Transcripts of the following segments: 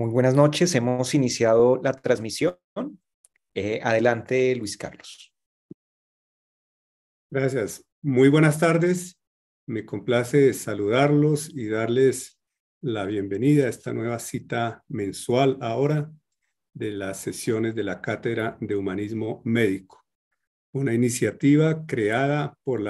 Muy buenas noches, hemos iniciado la transmisión. Eh, adelante, Luis Carlos. Gracias. Muy buenas tardes. Me complace saludarlos y darles la bienvenida a esta nueva cita mensual ahora de las sesiones de la Cátedra de Humanismo Médico, una iniciativa creada por,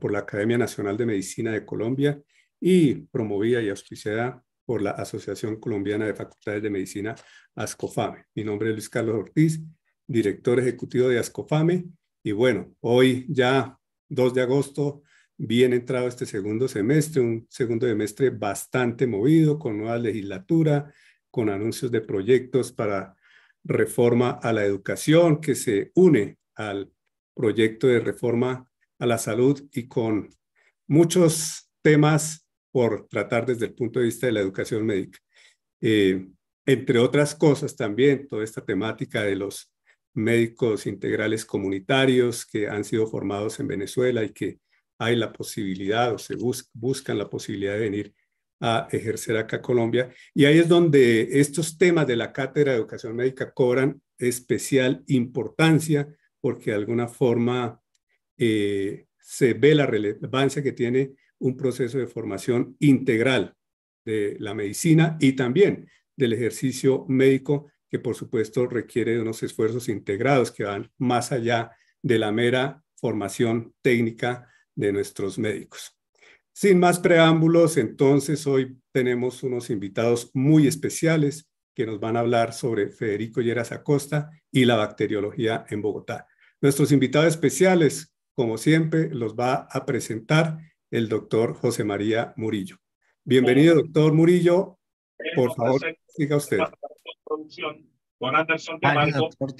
por la Academia Nacional de Medicina de Colombia y promovida y auspiciada por la Asociación Colombiana de Facultades de Medicina ASCOFAME. Mi nombre es Luis Carlos Ortiz, director ejecutivo de ASCOFAME. Y bueno, hoy ya 2 de agosto, bien entrado este segundo semestre, un segundo semestre bastante movido con nueva legislatura, con anuncios de proyectos para reforma a la educación que se une al proyecto de reforma a la salud y con muchos temas por tratar desde el punto de vista de la educación médica. Eh, entre otras cosas también, toda esta temática de los médicos integrales comunitarios que han sido formados en Venezuela y que hay la posibilidad o se buscan la posibilidad de venir a ejercer acá a Colombia. Y ahí es donde estos temas de la cátedra de educación médica cobran especial importancia porque de alguna forma eh, se ve la relevancia que tiene un proceso de formación integral de la medicina y también del ejercicio médico, que por supuesto requiere de unos esfuerzos integrados que van más allá de la mera formación técnica de nuestros médicos. Sin más preámbulos, entonces hoy tenemos unos invitados muy especiales que nos van a hablar sobre Federico Lleras Acosta y la bacteriología en Bogotá. Nuestros invitados especiales, como siempre, los va a presentar el doctor José María Murillo. Bienvenido, doctor Murillo. Por favor, siga usted. tardes, doctor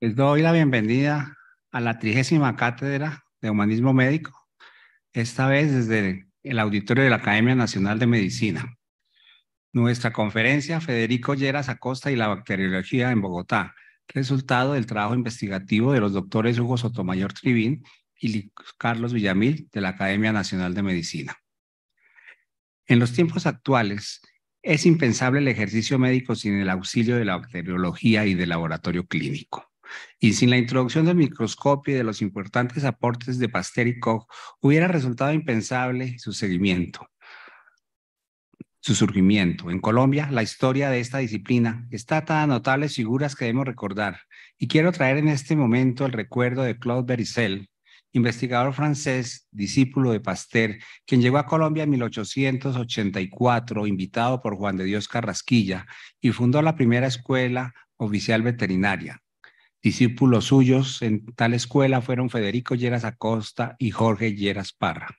Les doy la bienvenida a la trigésima cátedra de humanismo médico, esta vez desde el auditorio de la Academia Nacional de Medicina. Nuestra conferencia, Federico Lleras Acosta y la bacteriología en Bogotá, resultado del trabajo investigativo de los doctores Hugo Sotomayor Tribín y Carlos Villamil de la Academia Nacional de Medicina. En los tiempos actuales, es impensable el ejercicio médico sin el auxilio de la bacteriología y del laboratorio clínico. Y sin la introducción del microscopio y de los importantes aportes de Pasteur y Koch, hubiera resultado impensable su seguimiento, su surgimiento. En Colombia, la historia de esta disciplina está atada a notables figuras que debemos recordar. Y quiero traer en este momento el recuerdo de Claude Bericel, investigador francés, discípulo de Pasteur, quien llegó a Colombia en 1884, invitado por Juan de Dios Carrasquilla, y fundó la primera escuela oficial veterinaria. Discípulos suyos en tal escuela fueron Federico Lleras Acosta y Jorge Lleras Parra.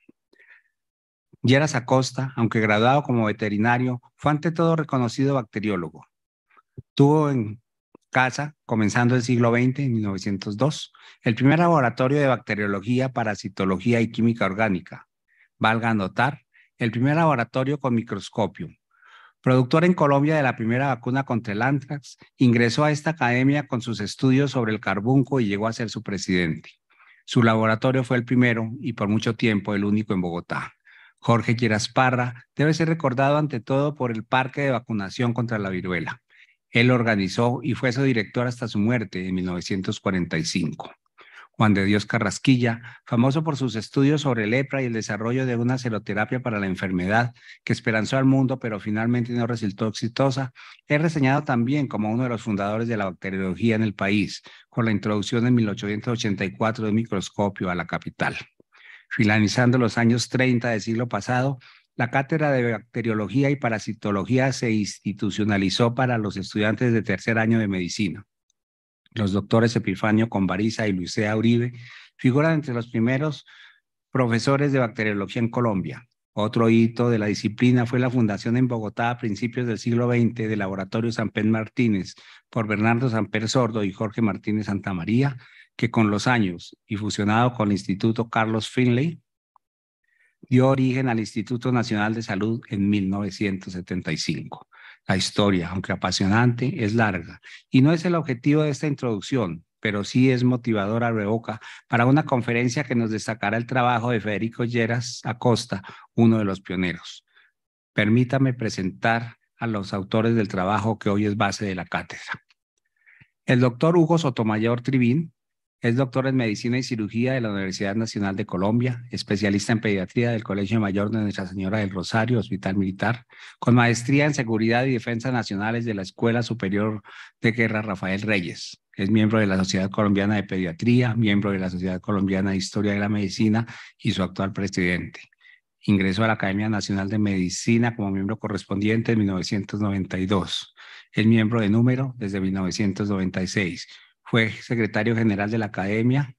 Lleras Acosta, aunque graduado como veterinario, fue ante todo reconocido bacteriólogo. Tuvo en Casa, comenzando el siglo XX, en 1902, el primer laboratorio de bacteriología, parasitología y química orgánica. Valga notar, el primer laboratorio con microscopio. Productor en Colombia de la primera vacuna contra el antrax, ingresó a esta academia con sus estudios sobre el carbunco y llegó a ser su presidente. Su laboratorio fue el primero y por mucho tiempo el único en Bogotá. Jorge Quirasparra debe ser recordado ante todo por el parque de vacunación contra la viruela él organizó y fue su director hasta su muerte en 1945. Juan de Dios Carrasquilla, famoso por sus estudios sobre lepra y el desarrollo de una seroterapia para la enfermedad que esperanzó al mundo pero finalmente no resultó exitosa, es reseñado también como uno de los fundadores de la bacteriología en el país, con la introducción en 1884 del microscopio a la capital. Finalizando los años 30 del siglo pasado, la cátedra de bacteriología y parasitología se institucionalizó para los estudiantes de tercer año de medicina. Los doctores Epifanio Convariza y Luisea Uribe figuran entre los primeros profesores de bacteriología en Colombia. Otro hito de la disciplina fue la fundación en Bogotá a principios del siglo XX del Laboratorio San Pedro Martínez por Bernardo Pedro Sordo y Jorge Martínez Santamaría, que con los años y fusionado con el Instituto Carlos Finley dio origen al Instituto Nacional de Salud en 1975. La historia, aunque apasionante, es larga y no es el objetivo de esta introducción, pero sí es motivadora revoca para una conferencia que nos destacará el trabajo de Federico Lleras Acosta, uno de los pioneros. Permítame presentar a los autores del trabajo que hoy es base de la cátedra. El doctor Hugo Sotomayor Tribín es doctor en Medicina y Cirugía de la Universidad Nacional de Colombia, especialista en pediatría del Colegio Mayor de Nuestra Señora del Rosario, Hospital Militar, con maestría en Seguridad y Defensa Nacionales de la Escuela Superior de Guerra Rafael Reyes. Es miembro de la Sociedad Colombiana de Pediatría, miembro de la Sociedad Colombiana de Historia de la Medicina y su actual presidente. Ingresó a la Academia Nacional de Medicina como miembro correspondiente en 1992. Es miembro de número desde 1996 fue secretario general de la academia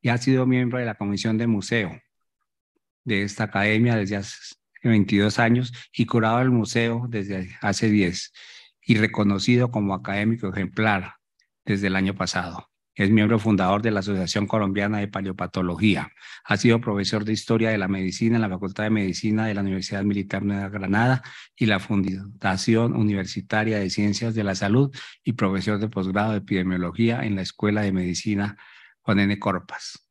y ha sido miembro de la comisión de museo de esta academia desde hace 22 años y curado del museo desde hace 10 y reconocido como académico ejemplar desde el año pasado. Es miembro fundador de la Asociación Colombiana de Paleopatología. Ha sido profesor de Historia de la Medicina en la Facultad de Medicina de la Universidad Militar Nueva Granada y la Fundación Universitaria de Ciencias de la Salud y profesor de posgrado de Epidemiología en la Escuela de Medicina Juan N. Corpas.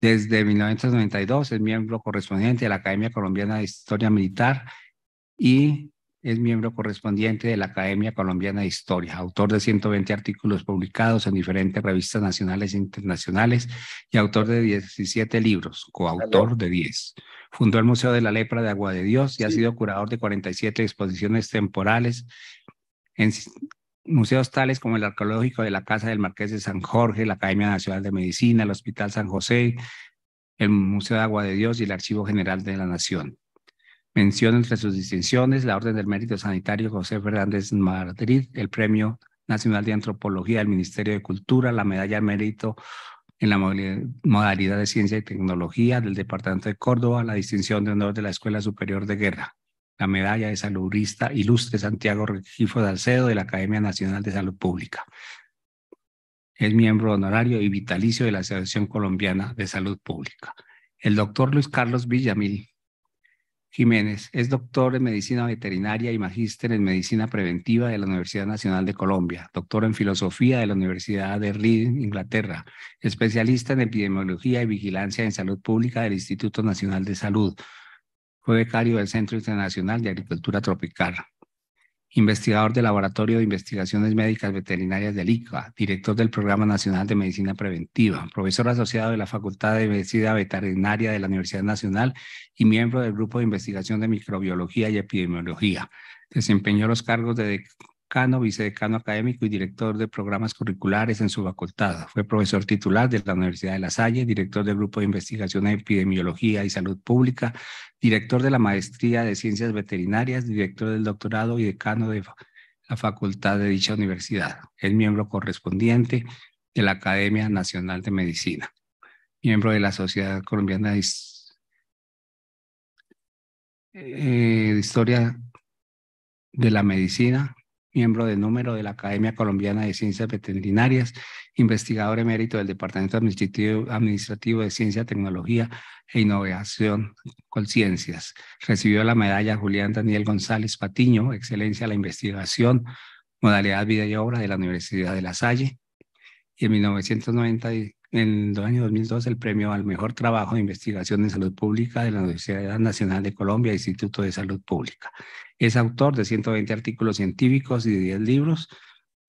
Desde 1992 es miembro correspondiente de la Academia Colombiana de Historia Militar y es miembro correspondiente de la Academia Colombiana de Historia, autor de 120 artículos publicados en diferentes revistas nacionales e internacionales y autor de 17 libros, coautor de 10. Fundó el Museo de la Lepra de Agua de Dios y ha sido curador de 47 exposiciones temporales en museos tales como el arqueológico de la Casa del Marqués de San Jorge, la Academia Nacional de Medicina, el Hospital San José, el Museo de Agua de Dios y el Archivo General de la Nación. Mención entre sus distinciones la Orden del Mérito Sanitario José Fernández Madrid, el Premio Nacional de Antropología del Ministerio de Cultura, la Medalla de Mérito en la modalidad de Ciencia y Tecnología del Departamento de Córdoba, la distinción de honor de la Escuela Superior de Guerra, la Medalla de saludista Ilustre Santiago Regifo Alcedo de la Academia Nacional de Salud Pública. Es miembro honorario y vitalicio de la Asociación Colombiana de Salud Pública. El doctor Luis Carlos Villamil Jiménez es doctor en medicina veterinaria y magíster en medicina preventiva de la Universidad Nacional de Colombia, doctor en filosofía de la Universidad de Reading, Inglaterra, especialista en epidemiología y vigilancia en salud pública del Instituto Nacional de Salud. Fue becario del Centro Internacional de Agricultura Tropical investigador del Laboratorio de Investigaciones Médicas Veterinarias del ICA, director del Programa Nacional de Medicina Preventiva, profesor asociado de la Facultad de Medicina Veterinaria de la Universidad Nacional y miembro del Grupo de Investigación de Microbiología y Epidemiología. Desempeñó los cargos de vicedecano académico y director de programas curriculares en su facultad. Fue profesor titular de la Universidad de La Salle, director del Grupo de Investigación en Epidemiología y Salud Pública, director de la Maestría de Ciencias Veterinarias, director del doctorado y decano de la facultad de dicha universidad. Es miembro correspondiente de la Academia Nacional de Medicina, miembro de la Sociedad Colombiana de eh, historia de la medicina miembro de número de la Academia Colombiana de Ciencias Veterinarias, investigador emérito del Departamento Administrativo, de Ciencia, Tecnología e Innovación con Ciencias. Recibió la medalla Julián Daniel González Patiño, Excelencia en la Investigación, Modalidad Vida y Obra de la Universidad de La Salle. Y en 1990 en el año 2002 el premio al mejor trabajo de investigación en salud pública de la Universidad Nacional de Colombia, Instituto de Salud Pública. Es autor de 120 artículos científicos y de 10 libros.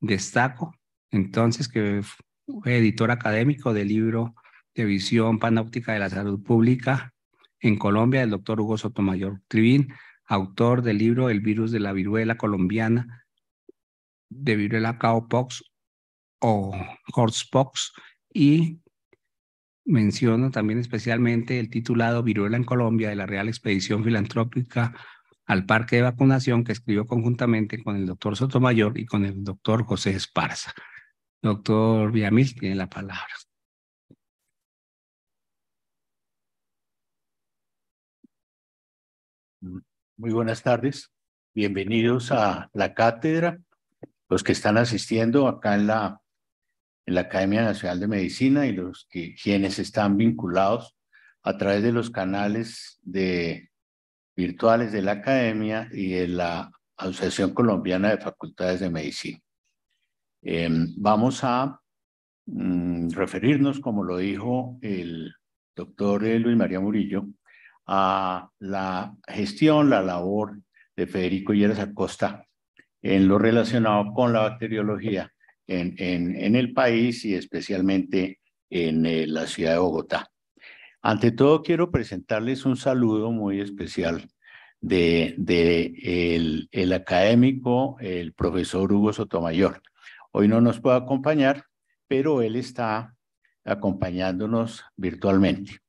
Destaco entonces que fue editor académico del libro de visión panóptica de la salud pública en Colombia el doctor Hugo Sotomayor Tribín, autor del libro El virus de la viruela colombiana, de viruela cowpox o horsepox y menciono también especialmente el titulado Viruela en Colombia de la Real Expedición Filantrópica al Parque de Vacunación que escribió conjuntamente con el doctor Sotomayor y con el doctor José Esparza. Doctor Villamil tiene la palabra. Muy buenas tardes. Bienvenidos a la cátedra, los que están asistiendo acá en la en la Academia Nacional de Medicina y los que, quienes están vinculados a través de los canales de, virtuales de la Academia y de la Asociación Colombiana de Facultades de Medicina. Em, vamos a mm, referirnos, como lo dijo el doctor eh, Luis María Murillo, a la gestión, la labor de Federico Lleras Acosta en lo relacionado con la bacteriología en, el país y especialmente en eh, la ciudad de Bogotá. Ante todo, quiero presentarles un saludo muy especial de, el, académico, el profesor Hugo Sotomayor. Hoy no nos puede acompañar, pero él está acompañándonos virtualmente.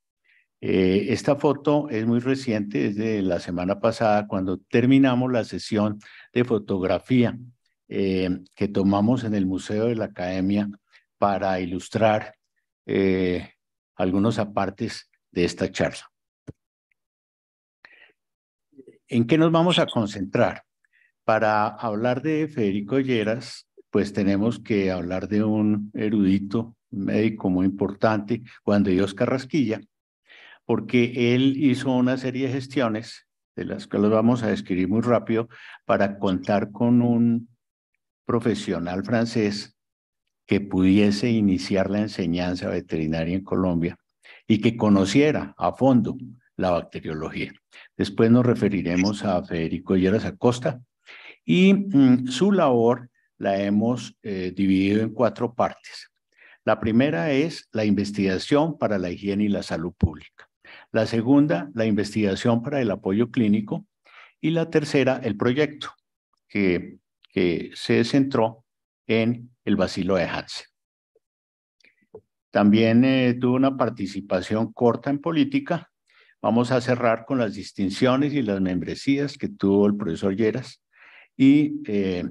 Eh, esta foto es muy reciente, es de la semana pasada, cuando terminamos la sesión de fotografía eh, que tomamos en el Museo de la Academia para ilustrar eh, algunos apartes de esta charla. ¿En qué nos vamos a concentrar? Para hablar de Federico Lleras, pues tenemos que hablar de un erudito médico muy importante, Juan de Dios Carrasquilla, porque él hizo una serie de gestiones, de las que los vamos a describir muy rápido, para contar con un profesional francés que pudiese iniciar la enseñanza veterinaria en Colombia y que conociera a fondo la bacteriología. Después nos referiremos a Federico Lleras Acosta y mm, su labor la hemos eh, dividido en cuatro partes. La primera es la investigación para la higiene y la salud pública. La segunda, la investigación para el apoyo clínico. Y la tercera, el proyecto, que que se centró en el vacilo de Hansen. También eh, tuvo una participación corta en política. Vamos a cerrar con las distinciones y las membresías que tuvo el profesor Lleras y eh,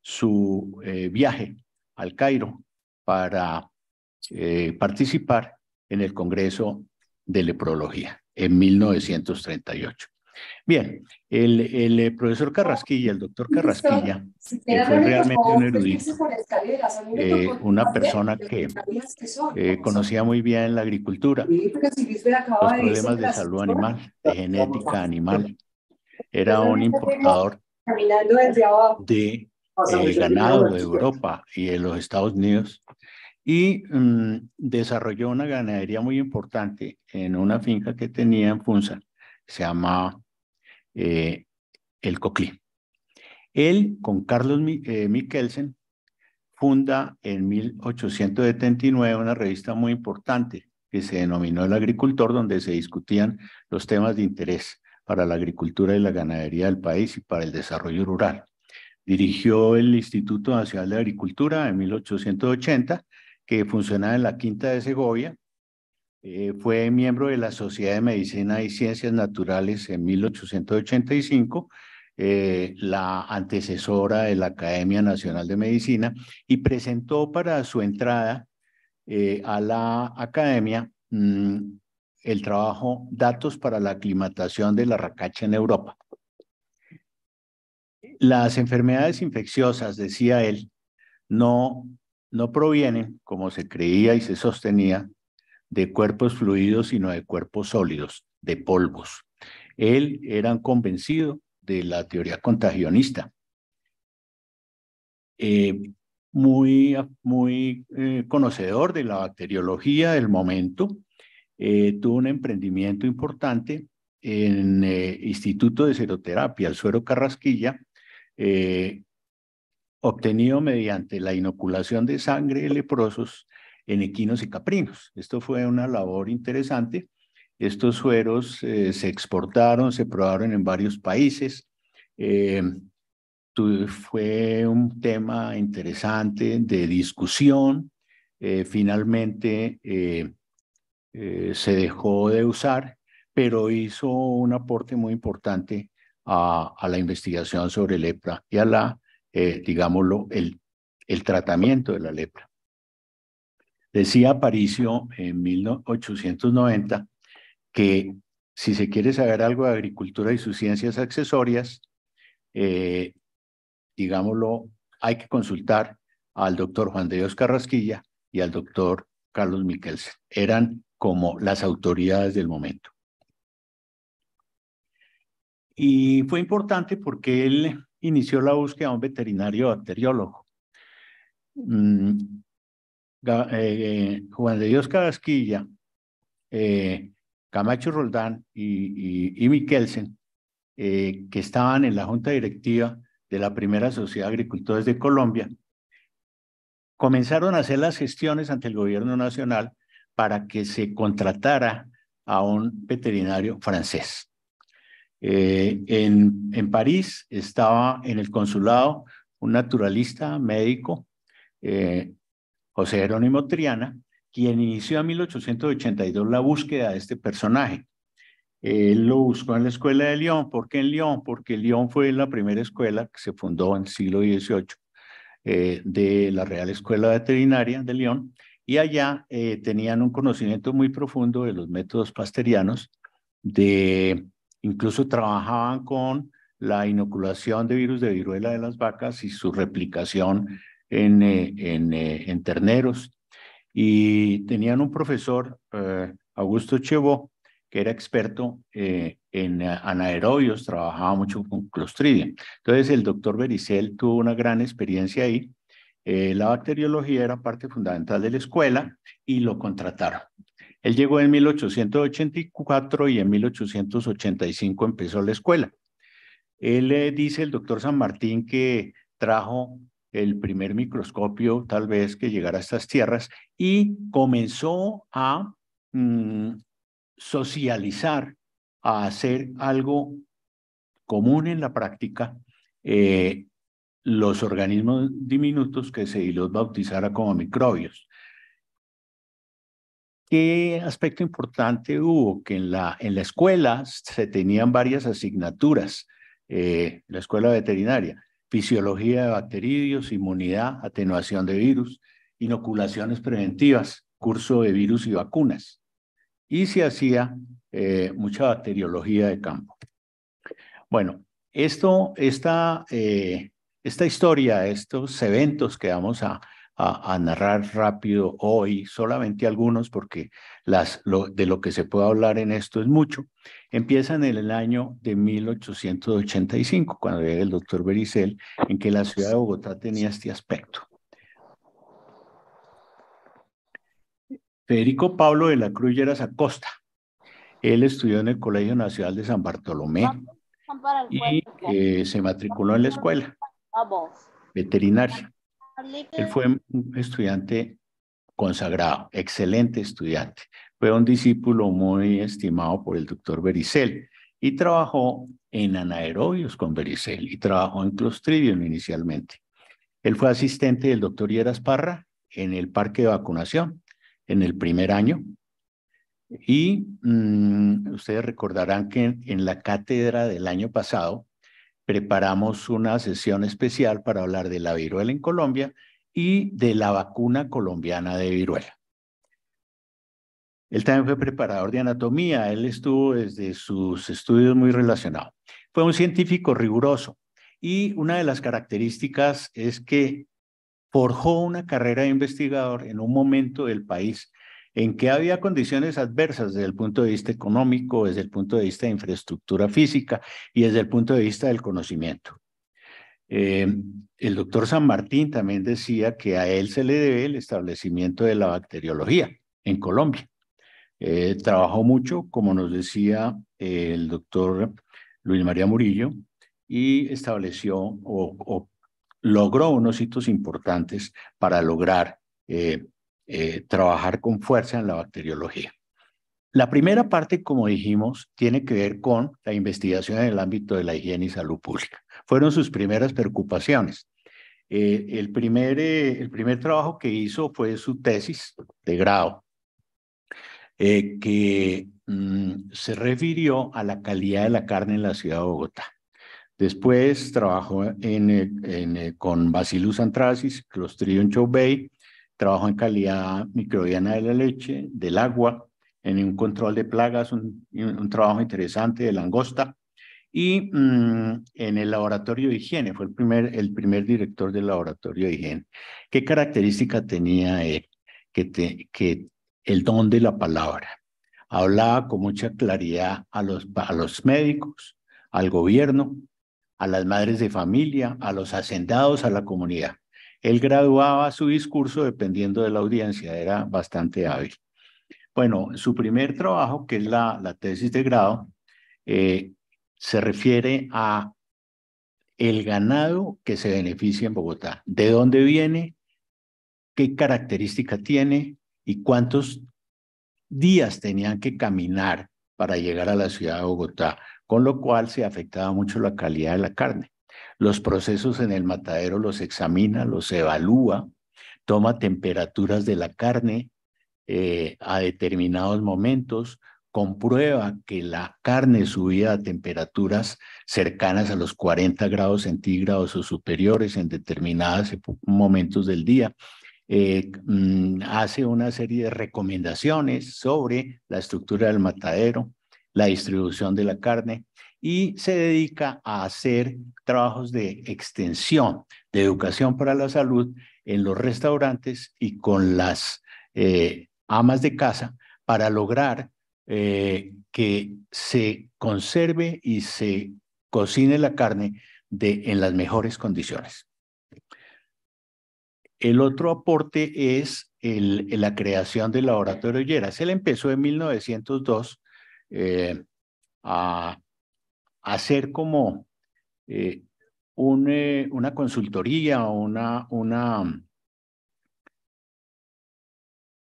su eh, viaje al Cairo para participar en el Congreso de Leprología en 1938. Bien, el, el, eh, profesor Carrasquilla, el doctor Carrasquilla, fue realmente un pues, erudito, eh, una persona que eh, conocía muy bien la agricultura, los problemas de salud animal, de genética animal. Era un este importador de ganado de Europa y de los Estados Unidos y mm, desarrolló una ganadería muy importante en una finca que tenía en Funza, se llamaba eh, el coclín Él, con Carlos eh, Mikkelsen, funda en 1879 una revista muy importante que se denominó El Agricultor, donde se discutían los temas de interés para la agricultura y la ganadería del país y para el desarrollo rural. Dirigió el Instituto Nacional de Agricultura en 1880, que funcionaba en la Quinta de Segovia, eh, fue miembro de la Sociedad de Medicina y Ciencias Naturales en 1885, eh, la antecesora de la Academia Nacional de Medicina, y presentó para su entrada eh, a la academia mm, el trabajo Datos para la aclimatación de la racacha en Europa. Las enfermedades infecciosas, decía él, no, no provienen, como se creía y se sostenía, de cuerpos fluidos, sino de cuerpos sólidos, de polvos. Él era convencido de la teoría contagionista. Eh, muy, muy eh, conocedor de la bacteriología del momento, eh, tuvo un emprendimiento importante en el Instituto de Seroterapia, el suero Carrasquilla, obtenido mediante la inoculación de sangre de leprosos en equinos y caprinos. Esto fue una labor interesante. Estos sueros eh, se exportaron, se probaron en varios países. Eh, fue un tema interesante de discusión. Eh, finalmente se dejó de usar, pero hizo un aporte muy importante a, la investigación sobre lepra y a la, digámoslo, el tratamiento de la lepra. Decía Aparicio en 1890 que si se quiere saber algo de agricultura y sus ciencias accesorias, eh, digámoslo, hay que consultar al doctor Juan de Dios Carrasquilla y al doctor Carlos miquel Eran como las autoridades del momento. Y fue importante porque él inició la búsqueda a un veterinario bacteriólogo. Mm, eh, eh, Juan de Dios Cagasquilla eh, Camacho Roldán y, y, y que estaban en la junta directiva de la primera Sociedad de Agricultores de Colombia, comenzaron a hacer las gestiones ante el gobierno nacional para que se contratara a un veterinario francés. en, en, París estaba en el consulado un naturalista médico José Jerónimo Triana, quien inició en 1882 la búsqueda de este personaje. Él lo buscó en la escuela de Lyon. ¿Por qué en Lyon? Porque Lyon fue la primera escuela que se fundó en el siglo XVIII eh, de la Real Escuela Veterinaria de Lyon. Y allá eh, tenían un conocimiento muy profundo de los métodos pasterianos, de incluso trabajaban con la inoculación de virus de viruela de las vacas y su replicación eh, eh, en, terneros. Y tenían un profesor, eh, Augusto Chevo, que era experto en anaerobios, trabajaba mucho con clostridia, Entonces, el doctor Bericel tuvo una gran experiencia ahí. la bacteriología era parte fundamental de la escuela y lo contrataron. Él llegó en 1884 y en 1885 empezó la escuela. Él le dice, el doctor San Martín, que trajo el primer microscopio tal vez que llegara a estas tierras y comenzó a mm, socializar, a hacer algo común en la práctica, eh, los organismos diminutos que se los bautizara como microbios. ¿Qué aspecto importante hubo? Que en la, en la escuela se tenían varias asignaturas, eh, la escuela veterinaria, fisiología de bacteridios, inmunidad, atenuación de virus, inoculaciones preventivas, curso de virus y vacunas. Y se hacía eh, mucha bacteriología de campo. Bueno, esto, esta, eh, esta historia, estos eventos que vamos a a, narrar rápido hoy, solamente algunos, porque las, de lo que se puede hablar en esto es mucho, empiezan en el año de 1885, cuando llega el doctor Bericel, en que la ciudad de Bogotá tenía este aspecto. Federico Pablo de la Cruz Lleras Acosta. Él estudió en el Colegio Nacional de San Bartolomé y eh, se matriculó en la escuela veterinaria. Él fue un estudiante consagrado, excelente estudiante. Fue un discípulo muy estimado por el doctor Bericel y trabajó en anaerobios con Bericel y trabajó en Clostridium inicialmente. Él fue asistente del doctor Hieras Parra en el parque de vacunación en el primer año. Y mm, ustedes recordarán que en la cátedra del año pasado, preparamos una sesión especial para hablar de la viruela en Colombia y de la vacuna colombiana de viruela. Él también fue preparador de anatomía, él estuvo desde sus estudios muy relacionado. Fue un científico riguroso y una de las características es que forjó una carrera de investigador en un momento del país en que había condiciones adversas desde el punto de vista económico, desde el punto de vista de infraestructura física y desde el punto de vista del conocimiento. Eh, el doctor San Martín también decía que a él se le debe el establecimiento de la bacteriología en Colombia. Eh, trabajó mucho, como nos decía eh, el doctor Luis María Murillo, y estableció o, logró unos hitos importantes para lograr eh, trabajar con fuerza en la bacteriología. La primera parte, como dijimos, tiene que ver con la investigación en el ámbito de la higiene y salud pública. Fueron sus primeras preocupaciones. Eh, el, primer, eh, el primer trabajo que hizo fue su tesis de grado, que mm, se refirió a la calidad de la carne en la ciudad de Bogotá. Después trabajó en, con Bacillus anthracis, Clostridium chauvet, trabajo en calidad microbiana de la leche, del agua, en un control de plagas, un, trabajo interesante de langosta. Y mm, en el laboratorio de higiene, fue el primer, el primer director del laboratorio de higiene. ¿Qué característica tenía él? Que, que el don de la palabra. Hablaba con mucha claridad a los, a los médicos, al gobierno, a las madres de familia, a los hacendados, a la comunidad. Él graduaba su discurso dependiendo de la audiencia, era bastante hábil. Bueno, su primer trabajo, que es la, tesis de grado, eh, se refiere a el ganado que se beneficia en Bogotá. ¿De dónde viene? ¿Qué característica tiene? ¿Y cuántos días tenían que caminar para llegar a la ciudad de Bogotá? Con lo cual se afectaba mucho la calidad de la carne los procesos en el matadero los examina, los evalúa, toma temperaturas de la carne eh, a determinados momentos, comprueba que la carne subía a temperaturas cercanas a los 40 grados centígrados o superiores en determinados momentos del día. Eh, mm, hace una serie de recomendaciones sobre la estructura del matadero, la distribución de la carne, y se dedica a hacer trabajos de extensión, de educación para la salud en los restaurantes y con las eh, amas de casa para lograr eh, que se conserve y se cocine la carne en las mejores condiciones. El otro aporte es la creación del laboratorio Lleras. Él empezó en 1902 eh, a hacer como eh, eh, una consultoría o una,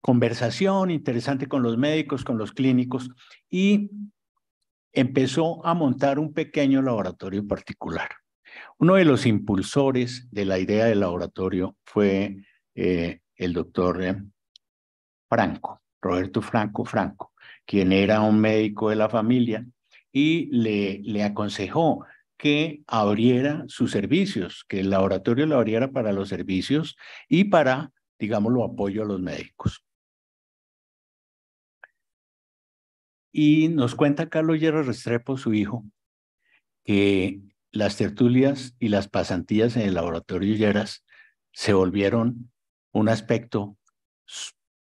conversación interesante con los médicos, con los clínicos y empezó a montar un pequeño laboratorio particular. Uno de los impulsores de la idea del laboratorio fue eh, el doctor Franco, Roberto Franco Franco, quien era un médico de la familia y le, aconsejó que abriera sus servicios, que el laboratorio lo abriera para los servicios y para, lo apoyo a los médicos. Y nos cuenta Carlos Hierro Restrepo, su hijo, que las tertulias y las pasantías en el laboratorio Lleras se volvieron un aspecto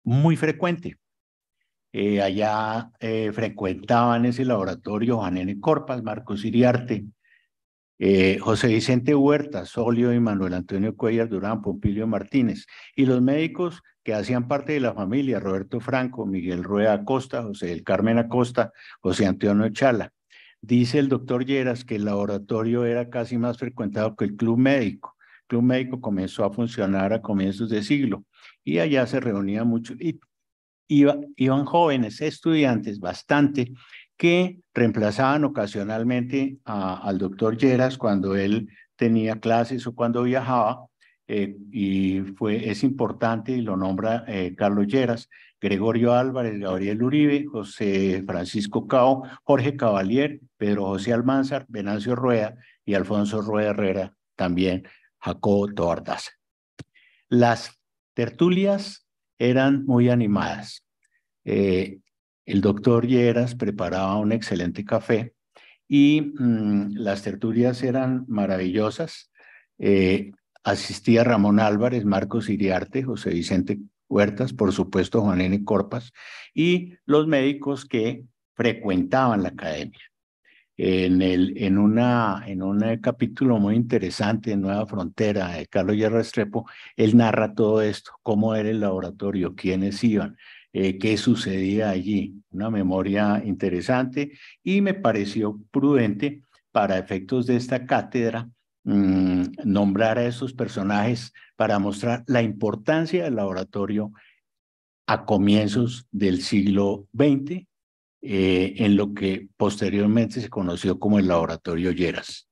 muy frecuente. Eh, allá eh, frecuentaban ese laboratorio Juan N. Corpas, Marcos Iriarte, eh, José Vicente Huerta, Solio y Manuel Antonio Cuellar Durán, Pompilio Martínez, y los médicos que hacían parte de la familia, Roberto Franco, Miguel Rueda Acosta, José del Carmen Acosta, José Antonio Chala. Dice el doctor Lleras que el laboratorio era casi más frecuentado que el club médico. El club médico comenzó a funcionar a comienzos de siglo y allá se reunía mucho, y iban jóvenes estudiantes bastante que reemplazaban ocasionalmente al doctor Lleras cuando él tenía clases o cuando viajaba. Eh, y fue, es importante y lo nombra eh, Carlos Lleras, Gregorio Álvarez, Gabriel Uribe, José Francisco Cao, Jorge Cavalier, Pedro José Almanzar, Venancio Rueda y Alfonso Rueda Herrera, también Jacobo Toardaza. Las tertulias eran muy animadas. Eh, el doctor Lleras preparaba un excelente café y mm, las tertulias eran maravillosas. Eh, asistía Ramón Álvarez, Marcos Iriarte, José Vicente Huertas, por supuesto Juan N. Corpas, y los médicos que frecuentaban la academia en, una, en un eh, capítulo muy interesante de Nueva Frontera de Carlos Hierro Estrepo, él narra todo esto, cómo era el laboratorio, quiénes iban, eh, qué sucedía allí. Una memoria interesante y me pareció prudente para efectos de esta cátedra mm, nombrar a esos personajes para mostrar la importancia del laboratorio a comienzos del siglo XX eh, en lo que posteriormente se conoció como el laboratorio Lleras.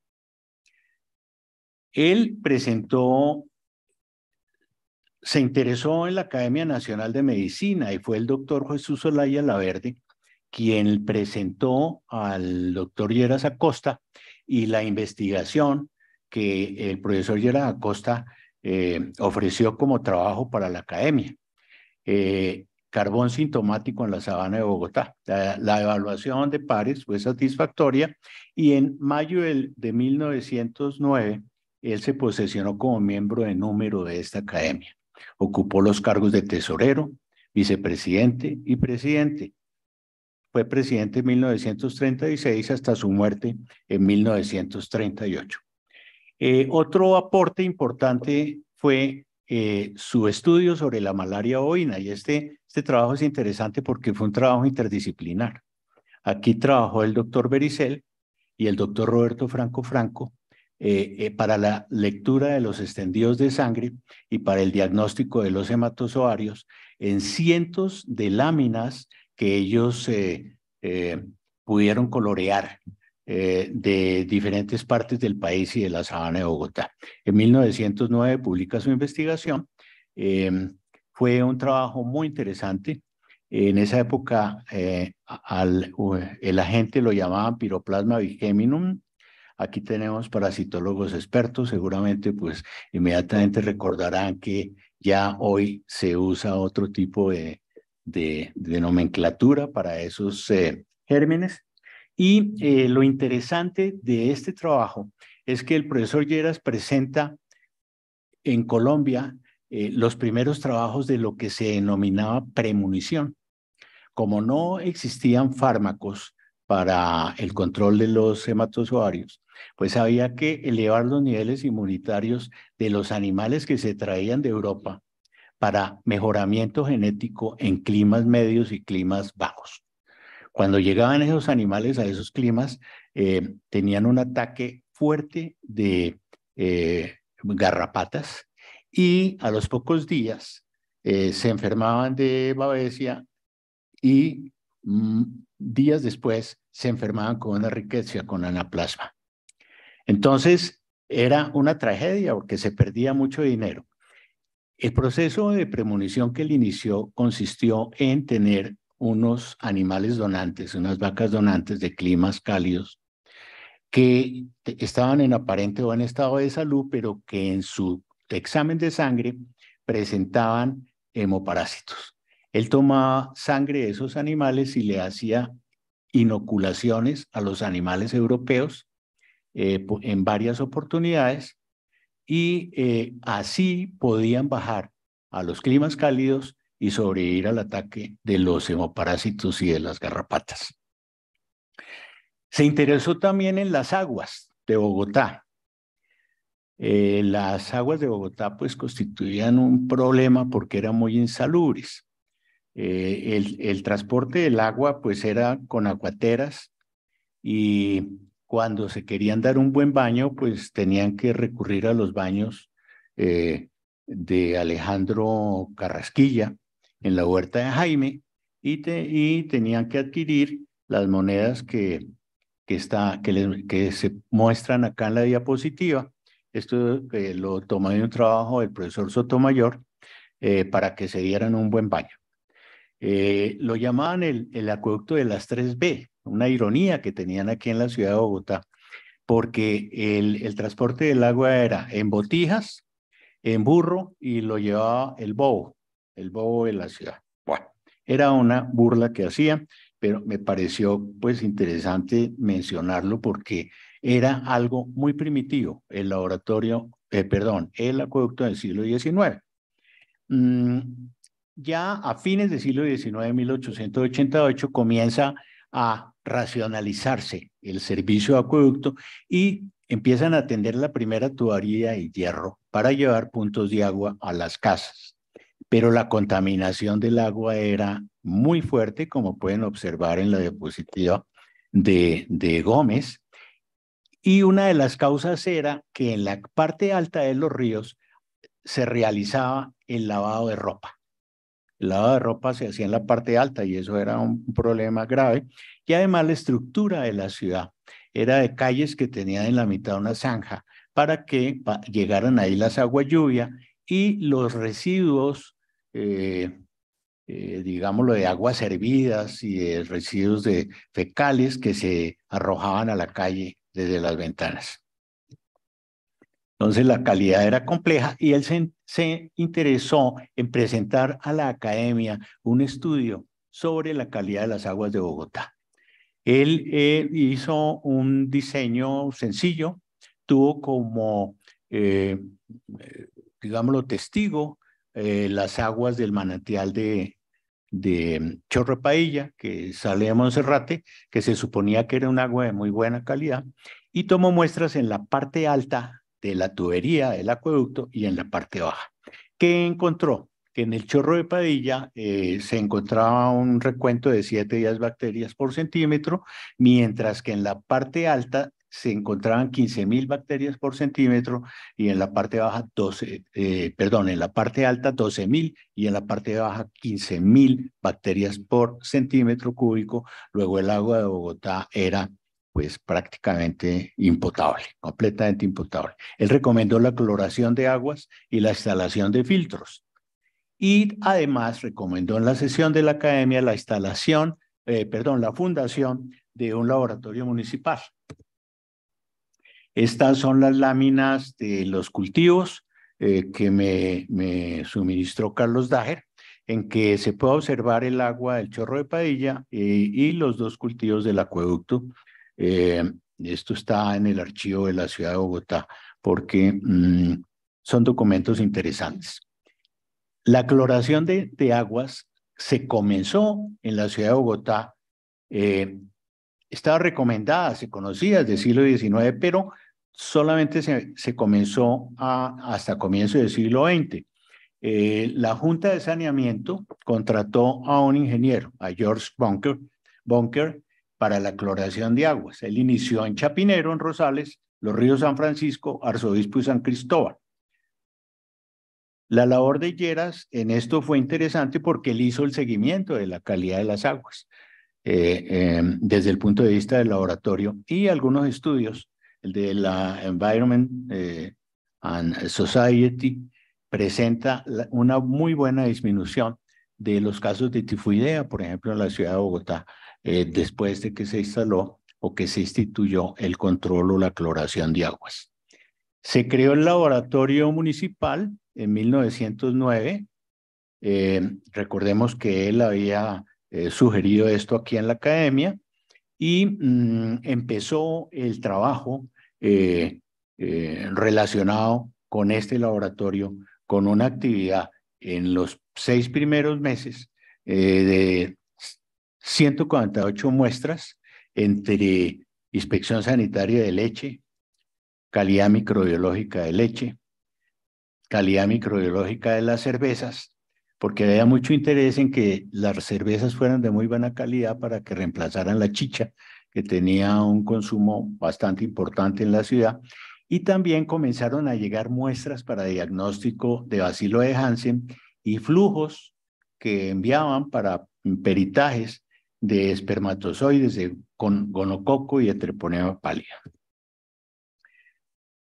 Él presentó, se interesó en la Academia Nacional de Medicina y fue el doctor Jesús Olaya Laverde quien presentó al doctor Lleras Acosta y la investigación que el profesor Lleras Acosta eh, ofreció como trabajo para la academia. Eh, carbón sintomático en la sabana de Bogotá. La, evaluación de pares fue satisfactoria y en mayo del, de 1909 él se posesionó como miembro de número de esta academia. Ocupó los cargos de tesorero, vicepresidente y presidente. Fue presidente en 1936 hasta su muerte en 1938. Eh, otro aporte importante fue eh, su estudio sobre la malaria oína Y este, este trabajo es interesante porque fue un trabajo interdisciplinar. Aquí trabajó el doctor Bericel y el doctor Roberto Franco Franco eh, eh, para la lectura de los extendidos de sangre y para el diagnóstico de los hematozoarios en cientos de láminas que ellos pudieron colorear eh, de diferentes partes del país y de la sabana de Bogotá. En 1909 publica su investigación. Em, fue un trabajo muy interesante. En esa época, eh, el agente lo llamaba piroplasma vigeminum. Aquí tenemos parasitólogos expertos, seguramente pues inmediatamente recordarán que ya hoy se usa otro tipo de nomenclatura para esos eh, gérmenes. Y eh, lo interesante de este trabajo es que el profesor Lleras presenta en Colombia eh, los primeros trabajos de lo que se denominaba premunición. Como no existían fármacos para el control de los hematozoarios, pues había que elevar los niveles inmunitarios de los animales que se traían de Europa para mejoramiento genético en climas medios y climas bajos. Cuando llegaban esos animales a esos climas, eh, tenían un ataque fuerte de eh, garrapatas y a los pocos días eh, se enfermaban de babesia y mm, días después se enfermaban con una riqueza, con anaplasma. Entonces, era una tragedia porque se perdía mucho dinero. El proceso de premonición que él inició consistió en tener unos animales donantes, unas vacas donantes de climas cálidos que estaban en aparente buen estado de salud, pero que en su examen de sangre presentaban hemoparásitos. Él tomaba sangre de esos animales y le hacía inoculaciones a los animales europeos eh, en varias oportunidades y eh, así podían bajar a los climas cálidos y sobrevivir al ataque de los hemoparásitos y de las garrapatas. Se interesó también en las aguas de Bogotá. Eh, las aguas de Bogotá pues constituían un problema porque eran muy insalubres. Eh, el, transporte del agua pues era con aguateras y cuando se querían dar un buen baño pues tenían que recurrir a los baños eh, de Alejandro Carrasquilla en la huerta de Jaime y, tenían que adquirir las monedas que, que, está, que, se muestran acá en la diapositiva. Esto eh, lo tomó en un trabajo del profesor Sotomayor eh, para que se dieran un buen baño. Eh, lo llamaban el, el acueducto de las 3B, una ironía que tenían aquí en la ciudad de Bogotá, porque el, el transporte del agua era en botijas, en burro y lo llevaba el bobo el bobo de la ciudad. Bueno, era una burla que hacía, pero me pareció pues interesante mencionarlo porque era algo muy primitivo, el laboratorio, eh, perdón, el acueducto del siglo XIX. Mm, ya a fines del siglo XIX, 1888, comienza a racionalizarse el servicio de acueducto y empiezan a atender la primera tubería de hierro para llevar puntos de agua a las casas pero la contaminación del agua era muy fuerte, como pueden observar en la diapositiva de, de Gómez. Y una de las causas era que en la parte alta de los ríos se realizaba el lavado de ropa. El lavado de ropa se hacía en la parte alta y eso era un problema grave. Y además la estructura de la ciudad era de calles que tenían en la mitad una zanja para que llegaran ahí las aguas lluvia y los residuos eh, eh, digámoslo, de aguas hervidas y de residuos de fecales que se arrojaban a la calle desde las ventanas. Entonces la calidad era compleja y él se, interesó en presentar a la academia un estudio sobre la calidad de las aguas de Bogotá. Él eh, hizo un diseño sencillo, tuvo como, digámoslo, testigo eh, las aguas del manantial de, de Padilla, que sale de Monserrate, que se suponía que era un agua de muy buena calidad, y tomó muestras en la parte alta de la tubería del acueducto y en la parte baja. ¿Qué encontró? Que en el chorro de Padilla eh, se encontraba un recuento de 7 días bacterias por centímetro, mientras que en la parte alta se encontraban 15.000 bacterias por centímetro y en la parte baja 12, eh, perdón, en la parte alta 12.000 y en la parte baja 15.000 bacterias por centímetro cúbico. Luego el agua de Bogotá era pues prácticamente impotable, completamente impotable. Él recomendó la cloración de aguas y la instalación de filtros. Y además recomendó en la sesión de la academia la instalación, eh, perdón, la fundación de un laboratorio municipal estas son las láminas de los cultivos eh, que me, suministró Carlos Dager, en que se puede observar el agua del chorro de Padilla eh, y los dos cultivos del acueducto. Eh, esto está en el archivo de la ciudad de Bogotá porque mm, son documentos interesantes. La cloración de, de, aguas se comenzó en la ciudad de Bogotá. estaba recomendada, se conocía desde el siglo XIX, pero solamente se, comenzó hasta comienzo del siglo XX. Eh, la Junta de Saneamiento contrató a un ingeniero, a George Bunker, para la cloración de aguas. Él inició en Chapinero, en Rosales, los ríos San Francisco, Arzobispo y San Cristóbal. La labor de Lleras en esto fue interesante porque él hizo el seguimiento de la calidad de las aguas eh, eh, desde el punto de vista del laboratorio y algunos estudios el de la Environment eh, and Society, presenta una muy buena disminución de los casos de tifoidea, por ejemplo, en la ciudad de Bogotá, eh, después de que se instaló o que se instituyó el control o la cloración de aguas. Se creó el laboratorio municipal en 1909. Eh, recordemos que él había sugerido esto aquí en la academia y mm, empezó el trabajo eh, eh, relacionado con este laboratorio, con una actividad en los seis primeros meses eh, de 148 muestras entre inspección sanitaria de leche, calidad microbiológica de leche, calidad microbiológica de las cervezas, porque había mucho interés en que las cervezas fueran de muy buena calidad para que reemplazaran la chicha que tenía un consumo bastante importante en la ciudad. Y también comenzaron a llegar muestras para diagnóstico de bacilo de Hansen y flujos que enviaban para peritajes de espermatozoides de gonococo y de treponema pálida.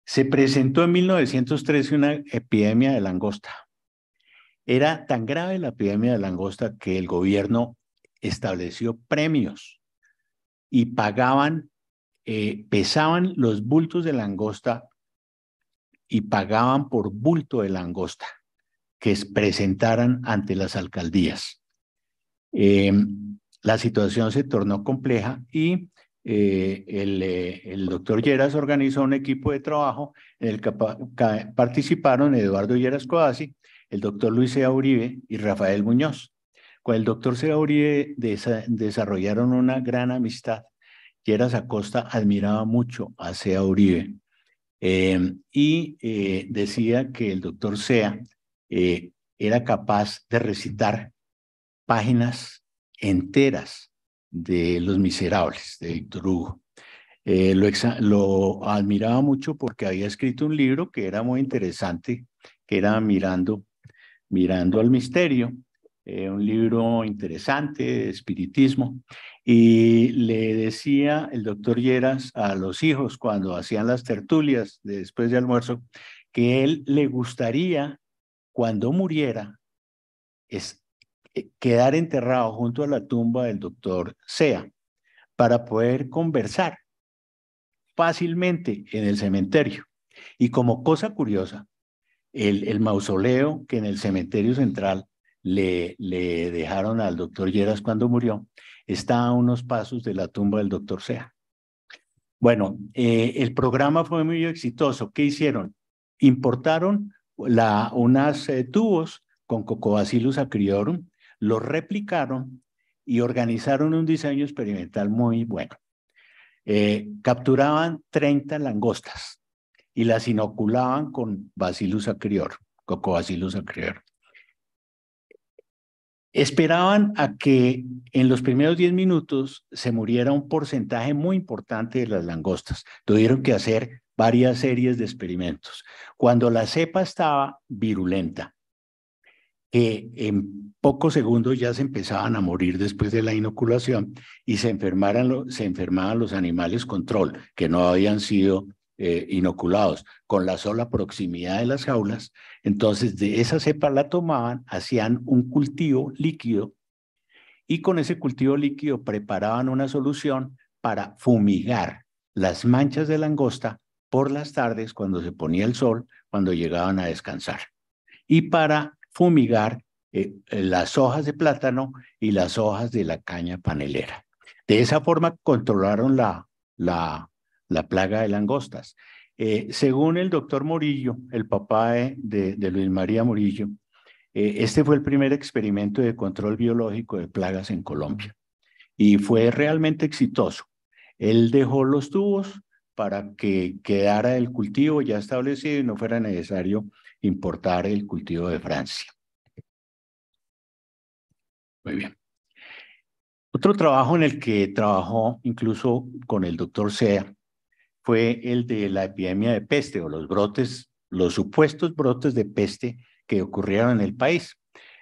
Se presentó en 1913 una epidemia de langosta. Era tan grave la epidemia de langosta que el gobierno estableció premios y pagaban, eh, pesaban los bultos de langosta y pagaban por bulto de langosta que presentaran ante las alcaldías. Em, la situación se tornó compleja y eh, eh, el, doctor Lleras organizó un equipo de trabajo en el que participaron Eduardo Lleras Coasi, el doctor Luis E. Uribe y Rafael Muñoz. Con el doctor Sea Uribe desarrollaron una gran amistad. era Acosta admiraba mucho a Sea Uribe em, y eh, decía que el doctor Sea eh, era capaz de recitar páginas enteras de Los Miserables, de Victor Hugo. Eh, lo, admiraba mucho porque había escrito un libro que era muy interesante, que era Mirando, mirando al Misterio, eh, un libro interesante, de espiritismo, y le decía el doctor Lleras a los hijos cuando hacían las tertulias después de almuerzo que él le gustaría cuando muriera es eh, quedar enterrado junto a la tumba del doctor Sea para poder conversar fácilmente en el cementerio. Y como cosa curiosa, el mausoleo que en el cementerio central le, dejaron al doctor Lleras cuando murió, está a unos pasos de la tumba del doctor Sea. Bueno, eh, el programa fue muy exitoso. ¿Qué hicieron? Importaron la, unas eh, tubos con Cocobacillus acriorum, los replicaron y organizaron un diseño experimental muy bueno. Eh, capturaban 30 langostas y las inoculaban con Bacillus acriorum, Cocobacillus acriorum. Esperaban a que en los primeros 10 minutos se muriera un porcentaje muy importante de las langostas. Tuvieron que hacer varias series de experimentos. Cuando la cepa estaba virulenta, que en pocos segundos ya se empezaban a morir después de la inoculación y se, enfermaran, se enfermaban los animales control, que no habían sido eh, inoculados con la sola proximidad de las jaulas, entonces de esa cepa la tomaban, hacían un cultivo líquido y con ese cultivo líquido preparaban una solución para fumigar las manchas de langosta por las tardes cuando se ponía el sol, cuando llegaban a descansar, y para fumigar eh, eh, las hojas de plátano y las hojas de la caña panelera. De esa forma controlaron la, la la plaga de langostas. Eh, según el doctor Morillo, el papá de, Luis María Morillo, eh, este fue el primer experimento de control biológico de plagas en Colombia y fue realmente exitoso. Él dejó los tubos para que quedara el cultivo ya establecido y no fuera necesario importar el cultivo de Francia. Muy bien. Otro trabajo en el que trabajó incluso con el doctor Sea fue el de la epidemia de peste o los brotes, los supuestos brotes de peste que ocurrieron en el país.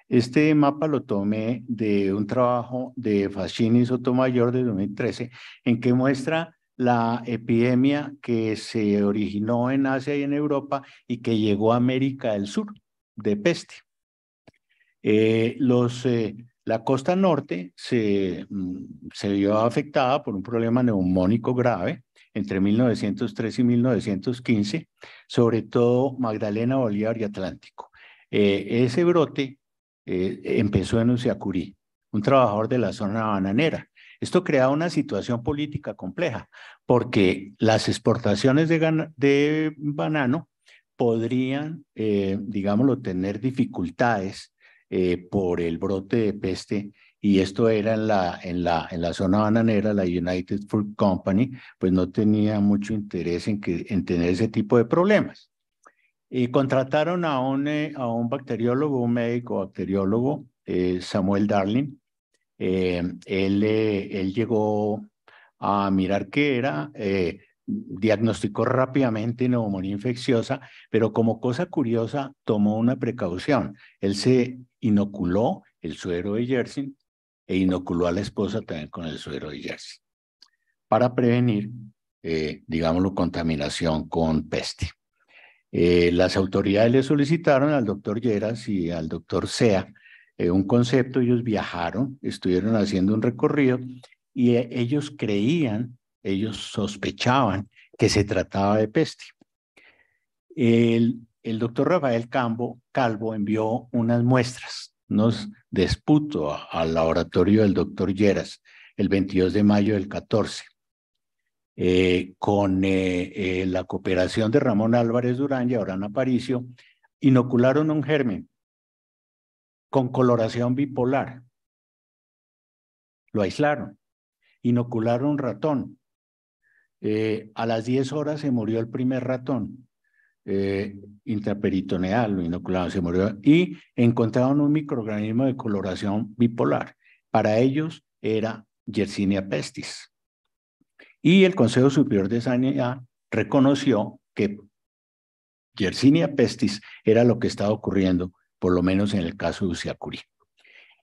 Este mapa lo tomé de un trabajo de Fascini Sotomayor de 2013, en que muestra la epidemia que se originó en Asia y en Europa y que llegó a América del Sur de peste. Eh, eh, la costa norte se, mm, se vio afectada por un problema neumónico grave entre 1903 y 1915, sobre todo Magdalena, Bolívar y Atlántico. Eh, ese brote eh, empezó en Uciacurí, un trabajador de la zona bananera. Esto creaba una situación política compleja, porque las exportaciones de, banano podrían, eh, digámoslo, tener dificultades por el brote de peste y esto era en la, en la, en la zona bananera, la United Fruit Company, pues no tenía mucho interés en, que, en tener ese tipo de problemas. Y contrataron a un, eh, a un bacteriólogo, un médico bacteriólogo, eh, Samuel Darling. Eh, él, él llegó a mirar qué era, diagnosticó rápidamente neumonía infecciosa, pero como cosa curiosa tomó una precaución. Él se inoculó el suero de Yersin e inoculó a la esposa también con el suero de Jersey para prevenir, eh, digámoslo, contaminación con peste. Eh, las autoridades le solicitaron al doctor Lleras y al doctor Sea eh, un concepto, ellos viajaron, estuvieron haciendo un recorrido y ellos creían, ellos sospechaban que se trataba de peste. El, el doctor Rafael Calvo envió unas muestras nos desputo al laboratorio del doctor Lleras el 22 de mayo del 14, eh, con eh, eh, la cooperación de Ramón Álvarez Durán y Abraham Aparicio, inocularon un germen con coloración bipolar. Lo aislaron, inocularon un ratón. a las 10 horas se murió el primer ratón. Eh, intraperitoneal, lo se murió, y encontraron un microorganismo de coloración bipolar. Para ellos era Yersinia pestis. Y el Consejo Superior de Sanidad reconoció que Yersinia pestis era lo que estaba ocurriendo, por lo menos en el caso de Usiacuri.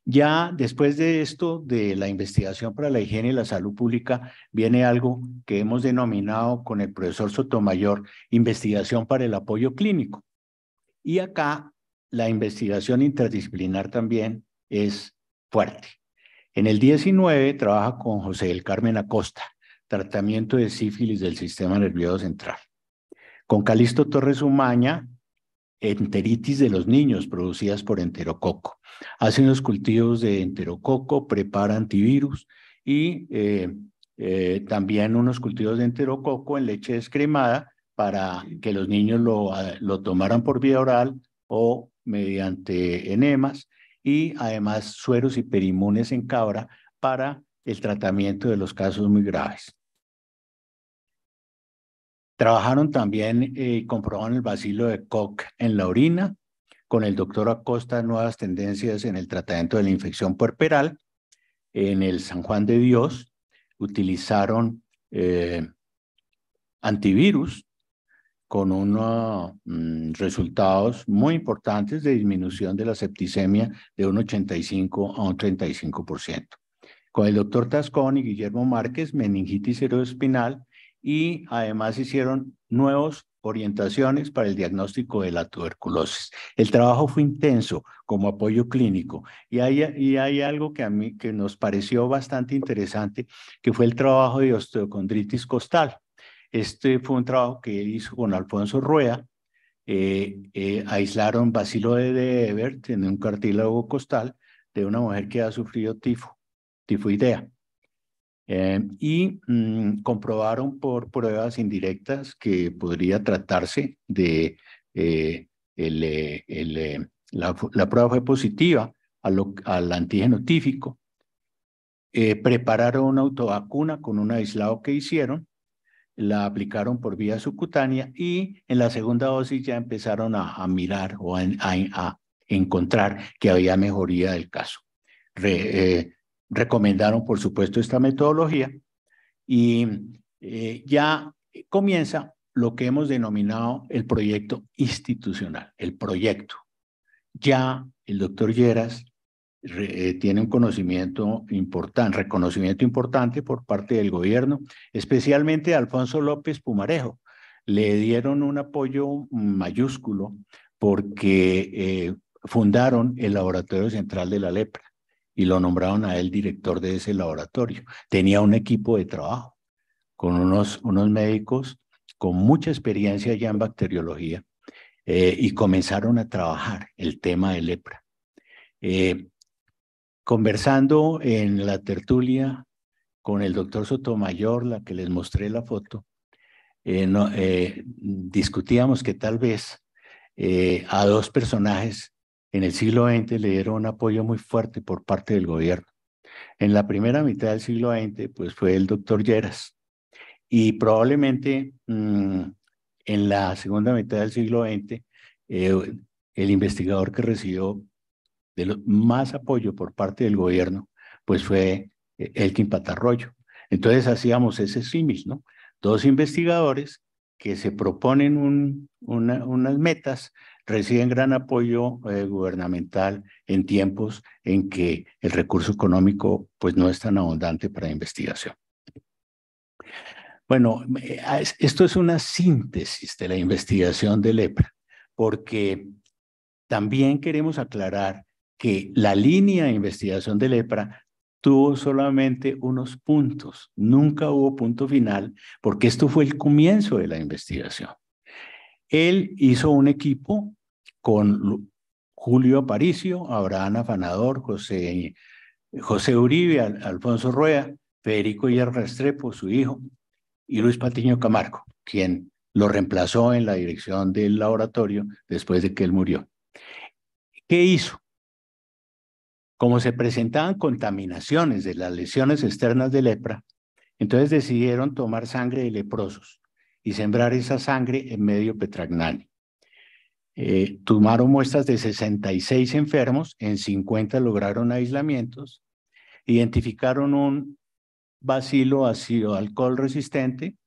Ya después de esto, de la investigación para la higiene y la salud pública, viene algo que hemos denominado con el profesor Sotomayor, investigación para el apoyo clínico. Y acá la investigación interdisciplinar también es fuerte. En el 19 trabaja con José del Carmen Acosta, tratamiento de sífilis del sistema nervioso central. Con Calisto Torres Umaña, enteritis de los niños producidas por enterococo. Hacen los cultivos de enterococo, prepara antivirus y eh, eh, también unos cultivos de enterococo en leche descremada para que los niños lo, ah, lo tomaran por vía oral o mediante enemas y además sueros hiperinmunes en cabra para el tratamiento de los casos muy graves. Trabajaron también y eh, comprobaron el bacilo de Koch en la orina. Con el doctor Acosta, nuevas tendencias en el tratamiento de la infección puerperal. En el San Juan de Dios utilizaron eh, antivirus con unos mm, resultados muy importantes de disminución de la septicemia de un 85 a un 35%. Con el doctor Tascón y Guillermo Márquez, meningitis cerebroespinal y además hicieron nuevas orientaciones para el diagnóstico de la tuberculosis. El trabajo fue intenso como apoyo clínico y hay, y hay algo que a mí que nos pareció bastante interesante, que fue el trabajo de osteocondritis costal. Este fue un trabajo que hizo con Alfonso Rueda. Eh, eh, aislaron bacilo de, de Ebert en un cartílago costal de una mujer que ha sufrido tifo, tifoidea. Eh, y mm, comprobaron por pruebas indirectas que podría tratarse de eh, eh, la, prueba fue positiva al antígeno tífico. prepararon una autovacuna con un aislado que hicieron, la aplicaron por vía subcutánea y en la segunda dosis ya empezaron a, mirar o a, encontrar que había mejoría del caso. Re, recomendaron, por supuesto, esta metodología y eh, ya comienza lo que hemos denominado el proyecto institucional, el proyecto. Ya el doctor Lleras eh, tiene un conocimiento importante, reconocimiento importante por parte del gobierno, especialmente Alfonso López Pumarejo. Le dieron un apoyo mayúsculo porque eh, fundaron el Laboratorio Central de la Lepra y lo nombraron a él director de ese laboratorio. Tenía un equipo de trabajo con unos, unos médicos con mucha experiencia ya en bacteriología eh, y comenzaron a trabajar el tema de lepra. Eh, conversando en la tertulia con el doctor Sotomayor, la que les mostré la foto, eh, discutíamos que tal vez a dos personajes en el siglo XX le dieron un apoyo muy fuerte por parte del gobierno. En la primera mitad del siglo XX, pues fue el doctor Lleras. Y probablemente mm, en la segunda mitad del siglo XX, eh, el investigador que recibió de más apoyo por parte del gobierno, pues fue el eh, Elkin Patarroyo. Entonces hacíamos ese símil, ¿no? Dos investigadores que se proponen unas metas, reciben gran apoyo eh, gubernamental en tiempos en que el recurso económico pues, no es tan abundante para investigación. Bueno, eh, ah, esto es una síntesis de la investigación de lepra, porque también queremos aclarar que la línea de investigación de lepra tuvo solamente unos puntos, nunca hubo punto final, porque esto fue el comienzo de la investigación. Él hizo un equipo con Julio Aparicio, Abraham Afanador, José, José Uribe, Alfonso Rueda, Federico Hierro Restrepo, su hijo, y Luis Patiño Camargo, quien lo reemplazó en la dirección del laboratorio después de que él murió. ¿Qué hizo? Como se presentaban contaminaciones de las lesiones externas de lepra, entonces decidieron tomar sangre de leprosos y sembrar esa sangre en medio Petragnani. Eh, tomaron muestras de 66 enfermos, en 50 lograron aislamientos, identificaron un bacilo ácido alcohol resistente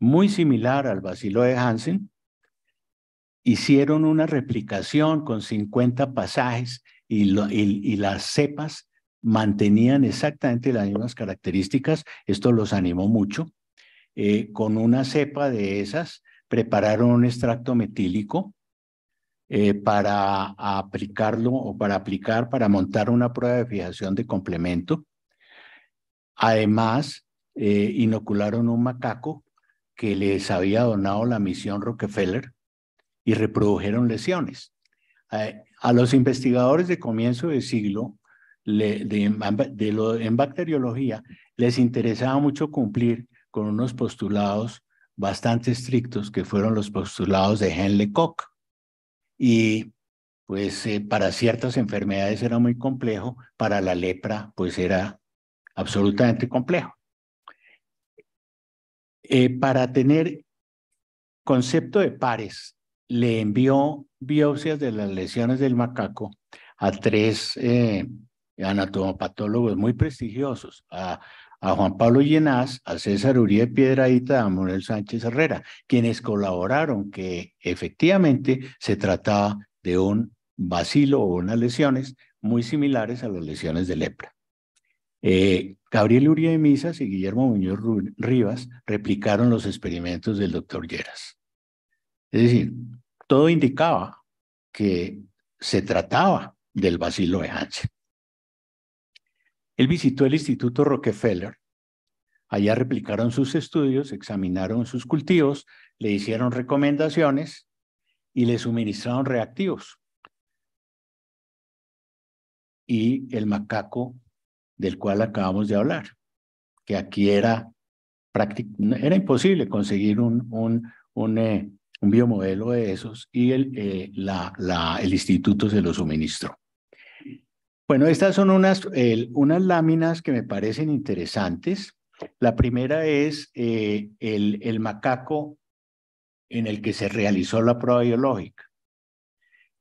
muy similar al bacilo de Hansen, hicieron una replicación con 50 pasajes y, las cepas mantenían exactamente las mismas características, esto los animó mucho. Eh, con una cepa de esas prepararon un extracto metílico eh, para aplicarlo o para aplicar, para montar una prueba de fijación de complemento. Además, eh, inocularon un macaco que les había donado la misión Rockefeller y reprodujeron lesiones. Eh, a los investigadores de comienzo de siglo en bacteriología les interesaba mucho cumplir con unos postulados bastante estrictos que fueron los postulados de Henle Koch y pues eh, para ciertas enfermedades era muy complejo, para la lepra pues era absolutamente complejo. Eh, para tener concepto de pares, le envió biopsias de las lesiones del macaco a tres eh, anatomopatólogos muy prestigiosos, a a Juan Pablo Llenás, a César Uribe Piedradita, a Manuel Sánchez Herrera, quienes colaboraron que efectivamente se trataba de un vacilo o unas lesiones muy similares a las lesiones de lepra. Gabriel eh, Gabriel Uribe Misas y Guillermo Muñoz Rivas replicaron los experimentos del doctor Lleras. Es decir, todo indicaba que se trataba del vacilo de Hansen. Él visitó el Instituto Rockefeller. Allá replicaron sus estudios, examinaron sus cultivos, le hicieron recomendaciones y le suministraron reactivos. Y el macaco del cual acabamos de hablar, que aquí era era imposible conseguir un, un, un, eh, biomodelo de esos y el, eh, la, la, el instituto se lo suministró. Bueno, estas son unas, unas láminas que me parecen interesantes. La primera es eh, el, macaco en el que se realizó la prueba biológica.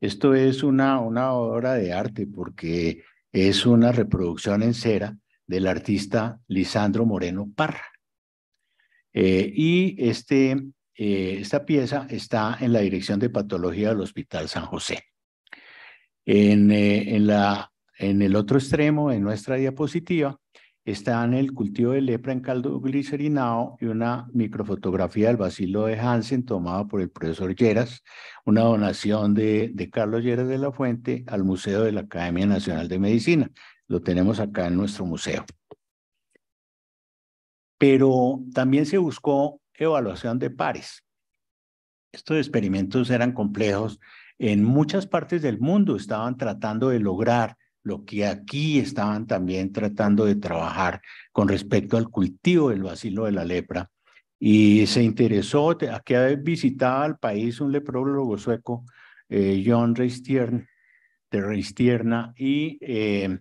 Esto es una, una obra de arte porque es una reproducción en cera del artista Lisandro Moreno Parra. Eh, y este, eh, esta pieza está en la Dirección de Patología del Hospital San José. en, la en el otro extremo, en nuestra diapositiva, están el cultivo de lepra en caldo glicerinado y una microfotografía del bacilo de Hansen tomada por el profesor Lleras, una donación de, de Carlos Lleras de la Fuente al Museo de la Academia Nacional de Medicina. Lo tenemos acá en nuestro museo. Pero también se buscó evaluación de pares. Estos experimentos eran complejos. En muchas partes del mundo estaban tratando de lograr lo que aquí estaban también tratando de trabajar con respecto al cultivo del vacilo de la lepra. Y se interesó, aquí visitaba al país un leprólogo sueco, eh, John Reistierna, de Reistierna, y eh,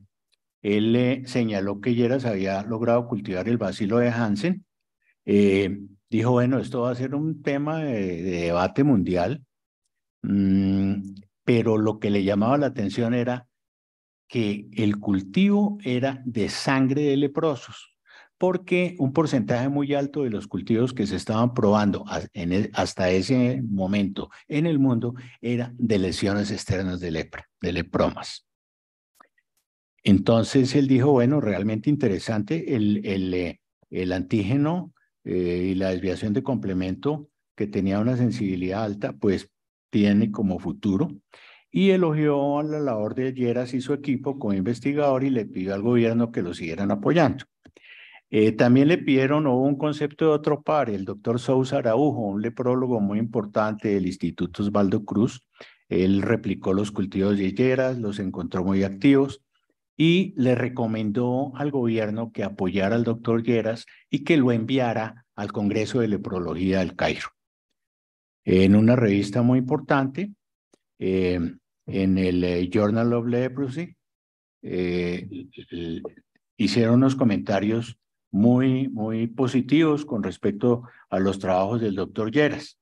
él le señaló que Lleras había logrado cultivar el vacilo de Hansen. Eh, dijo, bueno, esto va a ser un tema de, debate mundial, mm, pero lo que le llamaba la atención era que el cultivo era de sangre de leprosos, porque un porcentaje muy alto de los cultivos que se estaban probando e, hasta ese momento en el mundo era de lesiones externas de lepra, de lepromas. Entonces él dijo, bueno, realmente interesante el, el, eh, antígeno eh, y la desviación de complemento que tenía una sensibilidad alta, pues tiene como futuro y elogió la labor de Lleras y su equipo como investigador y le pidió al gobierno que lo siguieran apoyando. Eh, también le pidieron un concepto de otro par, el doctor Sousa Araujo, un leprólogo muy importante del Instituto Osvaldo Cruz. Él replicó los cultivos de Lleras, los encontró muy activos y le recomendó al gobierno que apoyara al doctor Lleras y que lo enviara al Congreso de Leprología del Cairo. En una revista muy importante, eh, en el eh, Journal of Leprosy, eh, hicieron unos comentarios muy, muy positivos con respecto a los trabajos del doctor Lleras.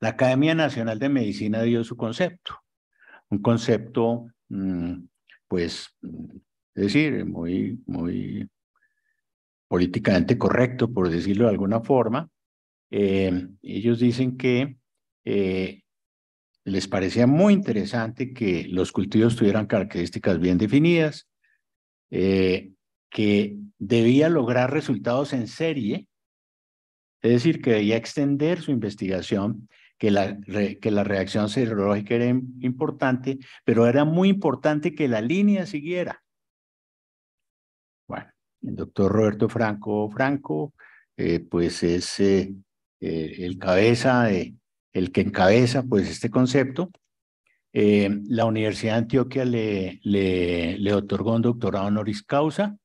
La Academia Nacional de Medicina dio su concepto, un concepto, mm, pues, es decir, muy, muy políticamente correcto, por decirlo de alguna forma. Eh, ellos dicen que les parecía muy interesante que los cultivos tuvieran características bien definidas, eh, que debía lograr resultados en serie, es decir, que debía extender su investigación, que la, que la reacción serológica era importante, pero era muy importante que la línea siguiera. Bueno, el doctor Roberto Franco Franco, eh, pues es eh, el cabeza de, el que encabeza pues este concepto. Eh, la Universidad de Antioquia le, le, otorgó un doctorado honoris causa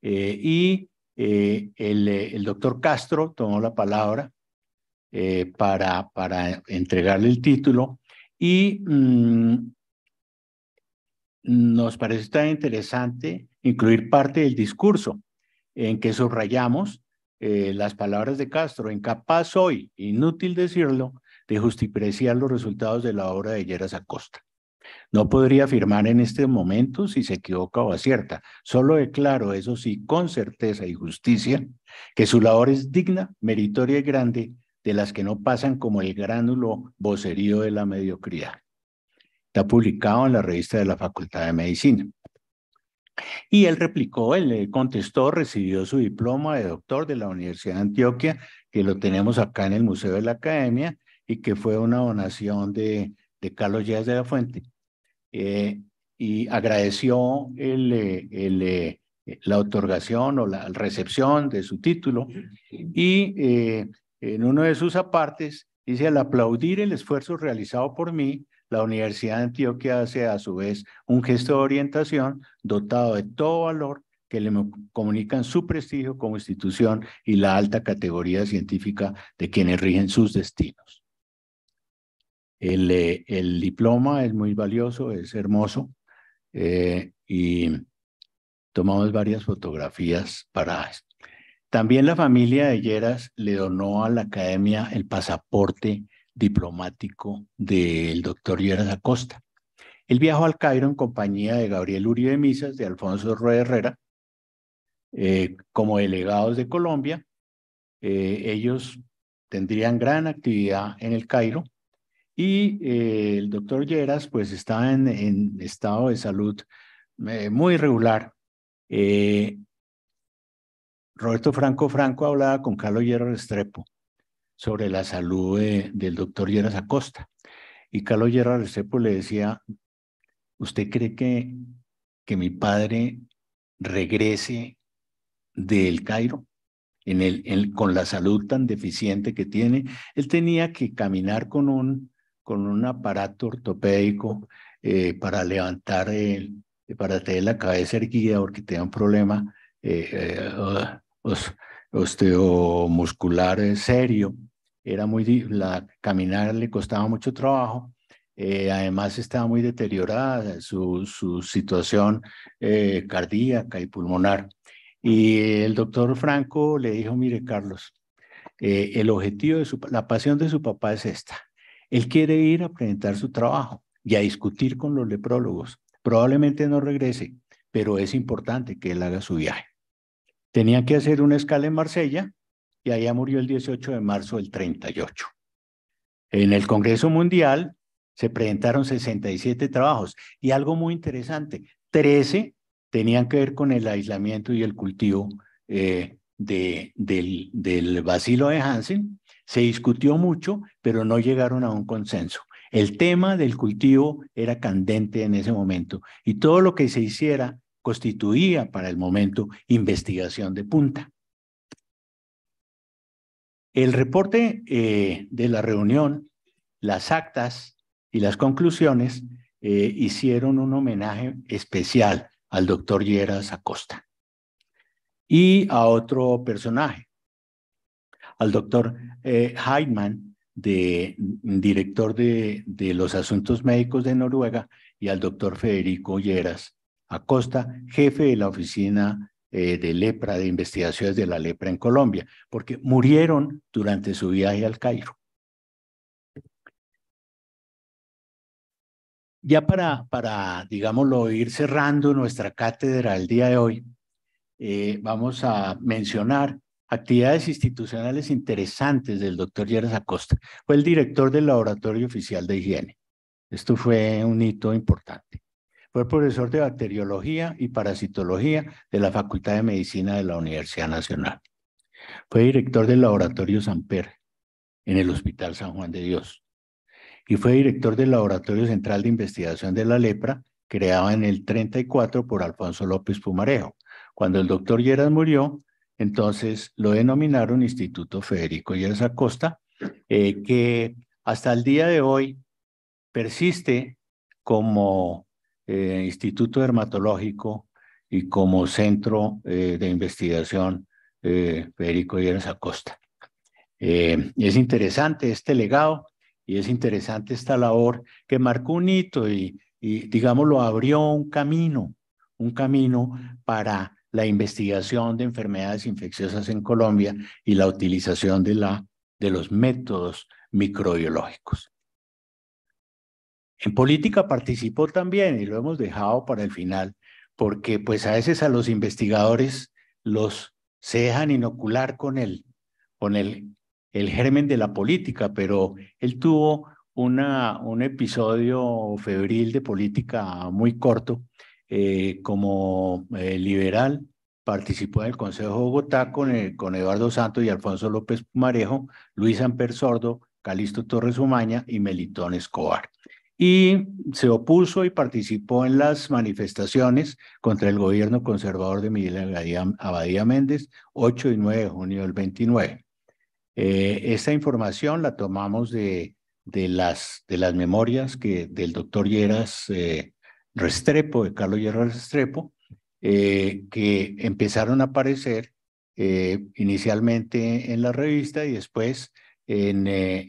eh, y eh, el, doctor Castro tomó la palabra para, para entregarle el título y mm, nos parece tan interesante incluir parte del discurso en que subrayamos las palabras de Castro, incapaz hoy, inútil decirlo, de justipreciar los resultados de la obra de Lleras Acosta. No podría afirmar en este momento si se equivoca o acierta. Solo declaro, eso sí, con certeza y justicia, que su labor es digna, meritoria y grande, de las que no pasan como el gránulo vocerío de la mediocridad. Está publicado en la revista de la Facultad de Medicina. Y él replicó, él le eh, contestó, recibió su diploma de doctor de la Universidad de Antioquia, que lo tenemos acá en el Museo de la Academia, y que fue una donación de, de Carlos Díaz de la Fuente. Eh, y agradeció el, eh, el, eh, la otorgación o la recepción de su título y en uno de sus apartes dice, al aplaudir el esfuerzo realizado por mí, la Universidad de Antioquia hace a su vez un gesto de orientación dotado de todo valor que le comunican su prestigio como institución y la alta categoría científica de quienes rigen sus destinos. Eh, el, diploma es muy valioso, es hermoso eh, y tomamos varias fotografías para También la familia de Lleras le donó a la academia el pasaporte diplomático del doctor Lleras Acosta. Él viajó al Cairo en compañía de Gabriel Uribe Misas, de Alfonso Rueda Herrera, eh, como delegados de Colombia. ellos tendrían gran actividad en el Cairo y eh, el doctor Lleras, pues estaba en, estado de salud eh, muy regular eh, Roberto Franco Franco hablaba con Carlos Lleras Restrepo sobre la salud del doctor Lleras Acosta. Y Carlos Lleras Restrepo le decía, ¿usted cree que, que mi padre regrese del Cairo? el, con la salud tan deficiente que tiene, él tenía que caminar con un con un aparato ortopédico eh, para levantar, el, para tener la cabeza erguida porque tenía un problema eh, eh, osteomuscular serio. Era muy, la, caminar le costaba mucho trabajo. además estaba muy deteriorada su, su situación cardíaca y pulmonar. Y el doctor Franco le dijo, mire Carlos, el objetivo de su, la pasión de su papá es esta, él quiere ir a presentar su trabajo y a discutir con los leprólogos. Probablemente no regrese, pero es importante que él haga su viaje. Tenía que hacer una escala en Marsella y allá murió el 18 de marzo del 38. En el Congreso Mundial se presentaron 67 trabajos y algo muy interesante, 13 tenían que ver con el aislamiento y el cultivo eh, del, del, vacilo de Hansen se discutió mucho, pero no llegaron a un consenso. El tema del cultivo era candente en ese momento y todo lo que se hiciera constituía para el momento investigación de punta. El reporte eh, de la reunión, las actas y las conclusiones eh, hicieron un homenaje especial al doctor Lleras Acosta y a otro personaje, al doctor eh, Heidman, de, mm, director de, los asuntos médicos de Noruega, y al doctor Federico Lleras Acosta, jefe de la oficina eh, de lepra, de investigaciones de la lepra en Colombia, porque murieron durante su viaje al Cairo. Ya para, para digámoslo, ir cerrando nuestra cátedra el día de hoy, eh, vamos a mencionar actividades institucionales interesantes del doctor Yeras Acosta. Fue el director del Laboratorio Oficial de Higiene. Esto fue un hito importante. Fue profesor de bacteriología y parasitología de la Facultad de Medicina de la Universidad Nacional. Fue director del Laboratorio San Per en el Hospital San Juan de Dios. Y fue director del Laboratorio Central de Investigación de la Lepra, creado en el 34 por Alfonso López Pumarejo. Cuando el doctor Lleras murió, entonces lo denominaron Instituto Federico Lleras Acosta, eh, que hasta el día de hoy persiste como eh, Instituto Dermatológico y como Centro eh, de Investigación Federico Lleras Acosta. es interesante este legado y es interesante esta labor que marcó un hito y, y digámoslo, abrió un camino, un camino para la investigación de enfermedades infecciosas en Colombia y la utilización de, la, de los métodos microbiológicos. En política participó también y lo hemos dejado para el final, porque pues a veces a los investigadores los se dejan inocular con el con el, el germen de la política, pero él tuvo un episodio febril de política muy corto eh, como eh, liberal, participó en el Consejo de Bogotá con, eh, con Eduardo Santos y Alfonso López Marejo, Luis Amper Sordo, Calixto Torres Umaña y Melitón Escobar. Y se opuso y participó en las manifestaciones contra el gobierno conservador de Miguel Abadía, Méndez, 8 y 9 de junio del 29. esta información la tomamos de, de, las, de las memorias que del doctor Lleras eh, Restrepo, de Carlos Hierro Restrepo, eh, que empezaron a aparecer eh, inicialmente en la revista y después eh,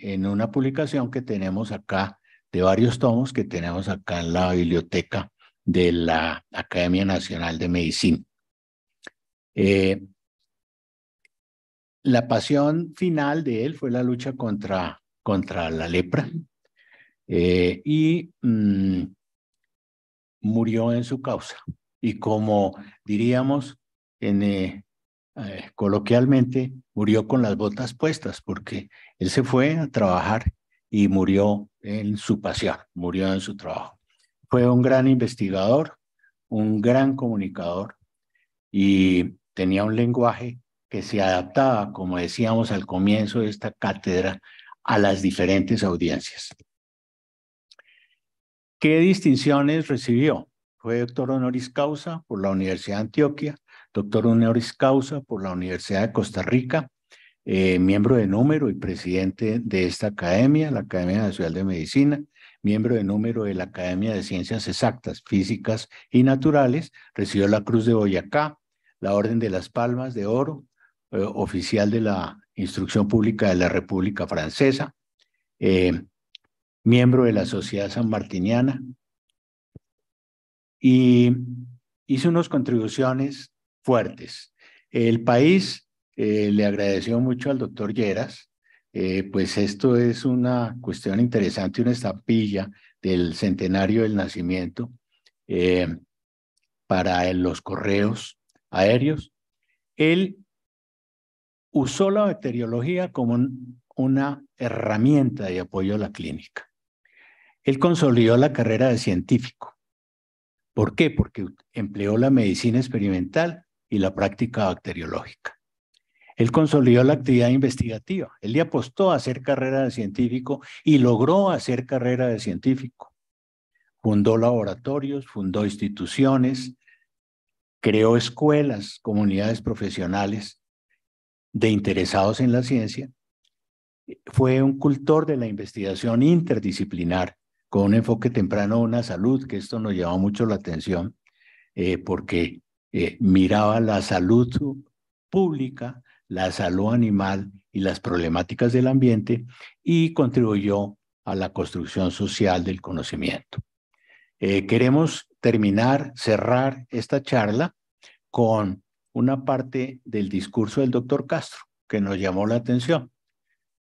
en, una publicación que tenemos acá, de varios tomos que tenemos acá en la biblioteca de la Academia Nacional de Medicina. la pasión final de él fue la lucha contra, contra la lepra y mm, murió en su causa. Y como diríamos en, eh, eh, coloquialmente, murió con las botas puestas, porque él se fue a trabajar y murió en su pasión, murió en su trabajo. Fue un gran investigador, un gran comunicador y tenía un lenguaje que se adaptaba, como decíamos al comienzo de esta cátedra, a las diferentes audiencias. ¿Qué distinciones recibió? Fue doctor honoris causa por la Universidad de Antioquia, doctor honoris causa por la Universidad de Costa Rica, eh, miembro de número y presidente de esta academia, la Academia Nacional de Medicina, miembro de número de la Academia de Ciencias Exactas, Físicas y Naturales, recibió la Cruz de Boyacá, la Orden de las Palmas de Oro, eh, oficial de la Instrucción Pública de la República Francesa, eh, miembro de la Sociedad San Sanmartiniana, y hizo unas contribuciones fuertes. El país eh, le agradeció mucho al doctor Lleras, eh, pues esto es una cuestión interesante, una estampilla del centenario del nacimiento eh, para los correos aéreos. Él usó la bacteriología como una herramienta de apoyo a la clínica. Él consolidó la carrera de científico. ¿Por qué? Porque empleó la medicina experimental y la práctica bacteriológica. Él consolidó la actividad investigativa. Él le apostó a hacer carrera de científico y logró hacer carrera de científico. Fundó laboratorios, fundó instituciones, creó escuelas, comunidades profesionales de interesados en la ciencia. Fue un cultor de la investigación interdisciplinar con un enfoque temprano a una salud, que esto nos llamó mucho la atención, eh, porque eh, miraba la salud pública, la salud animal y las problemáticas del ambiente y contribuyó a la construcción social del conocimiento. Eh, queremos terminar, cerrar esta charla con una parte del discurso del doctor Castro que nos llamó la atención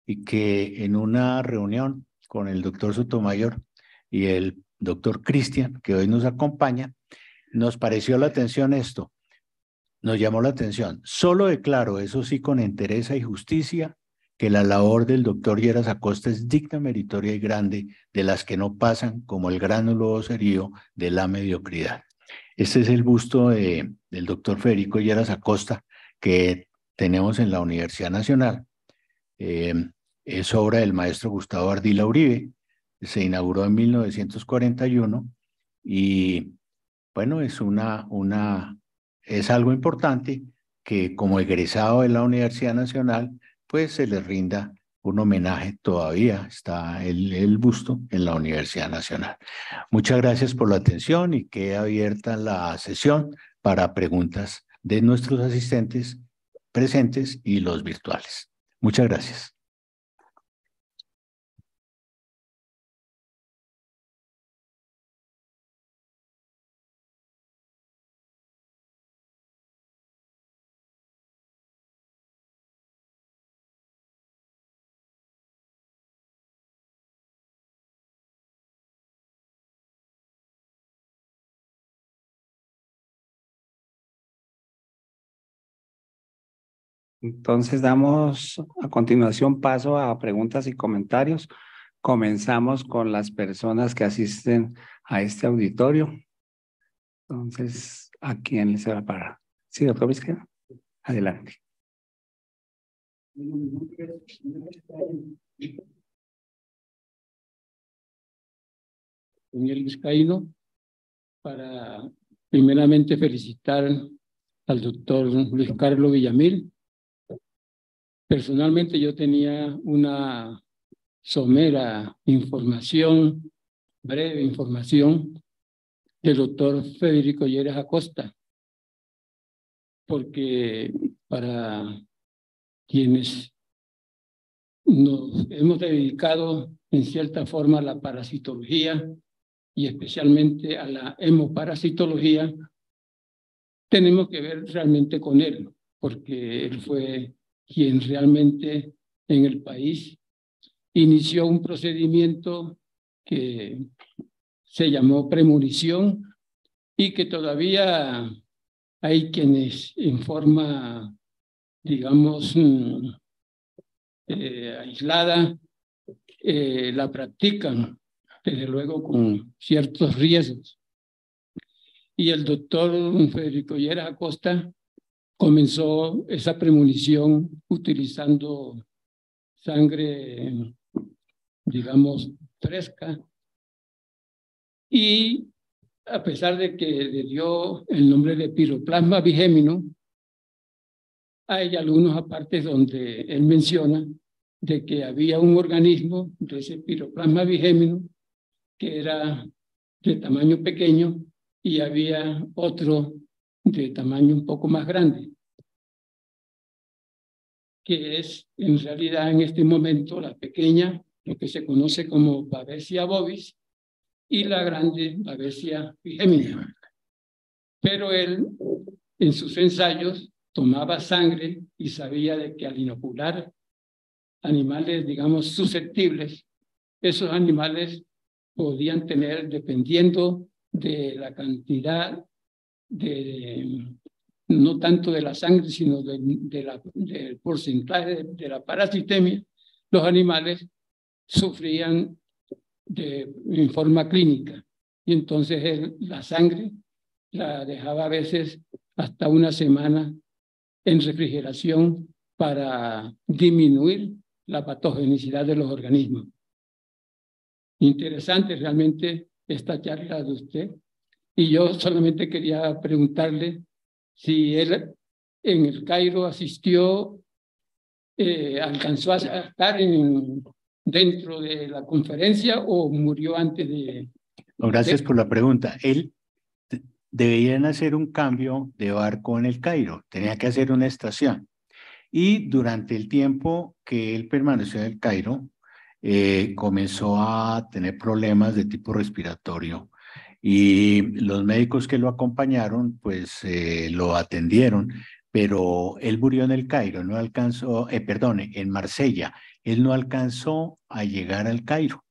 y que en una reunión con el doctor Sotomayor y el doctor Cristian, que hoy nos acompaña, nos pareció la atención esto, nos llamó la atención. Solo declaro, eso sí, con entereza y justicia, que la labor del doctor Lleras Acosta es digna, meritoria y grande, de las que no pasan como el gránulo serío de la mediocridad. Este es el busto del doctor Federico Lleras Acosta que tenemos en la Universidad Nacional. Eh, es obra del maestro Gustavo Ardila Uribe, se inauguró en 1941 y bueno, es una, una, es algo importante que como egresado de la Universidad Nacional, pues se le rinda un homenaje todavía, está el, el busto en la Universidad Nacional. Muchas gracias por la atención y queda abierta la sesión para preguntas de nuestros asistentes presentes y los virtuales. Muchas gracias. Entonces damos a continuación paso a preguntas y comentarios. Comenzamos con las personas que asisten a este auditorio. Entonces, ¿a quién se va a parar? Sí, doctor Vizcaíno? Adelante. Daniel Vizcaíno, para primeramente felicitar al doctor Luis Carlos Villamil Personalmente yo tenía una somera información, breve información del doctor Federico Lleras Acosta, porque para quienes nos hemos dedicado en cierta forma a la parasitología y especialmente a la hemoparasitología, tenemos que ver realmente con él, porque él fue quien realmente en el país inició un procedimiento que se llamó premonición y que todavía hay quienes en forma, digamos, mm, eh, aislada eh, la practican, desde luego con ciertos riesgos. Y el doctor Federico Lleras Acosta comenzó esa premonición utilizando sangre, digamos, fresca. Y a pesar de que le dio el nombre de piroplasma vigémino, hay algunos apartes donde él menciona de que había un organismo de ese piroplasma vigémino que era de tamaño pequeño y había otro de tamaño un poco más grande que es en realidad en este momento la pequeña, lo que se conoce como Babesia bovis, y la grande Babesia gemina. Pero él, en sus ensayos, tomaba sangre y sabía de que al inocular animales, digamos, susceptibles, esos animales podían tener, dependiendo de la cantidad de no tanto de la sangre, sino de, del porcentaje de, la parasitemia, los animales sufrían de, en forma clínica. Y entonces la sangre la dejaba a veces hasta una semana en refrigeración para disminuir la patogenicidad de los organismos. Interesante realmente esta charla de usted. Y yo solamente quería preguntarle si él en el Cairo asistió, eh, alcanzó a estar en, dentro de la conferencia o murió antes de... Gracias por la pregunta. Él debían hacer un cambio de barco en el Cairo, tenía que hacer una estación. Y durante el tiempo que él permaneció en el Cairo, eh, comenzó a tener problemas de tipo respiratorio y los médicos que lo acompañaron, pues eh, lo atendieron, pero él murió en el Cairo, no alcanzó, eh, perdone, en Marsella, él no alcanzó a llegar al Cairo,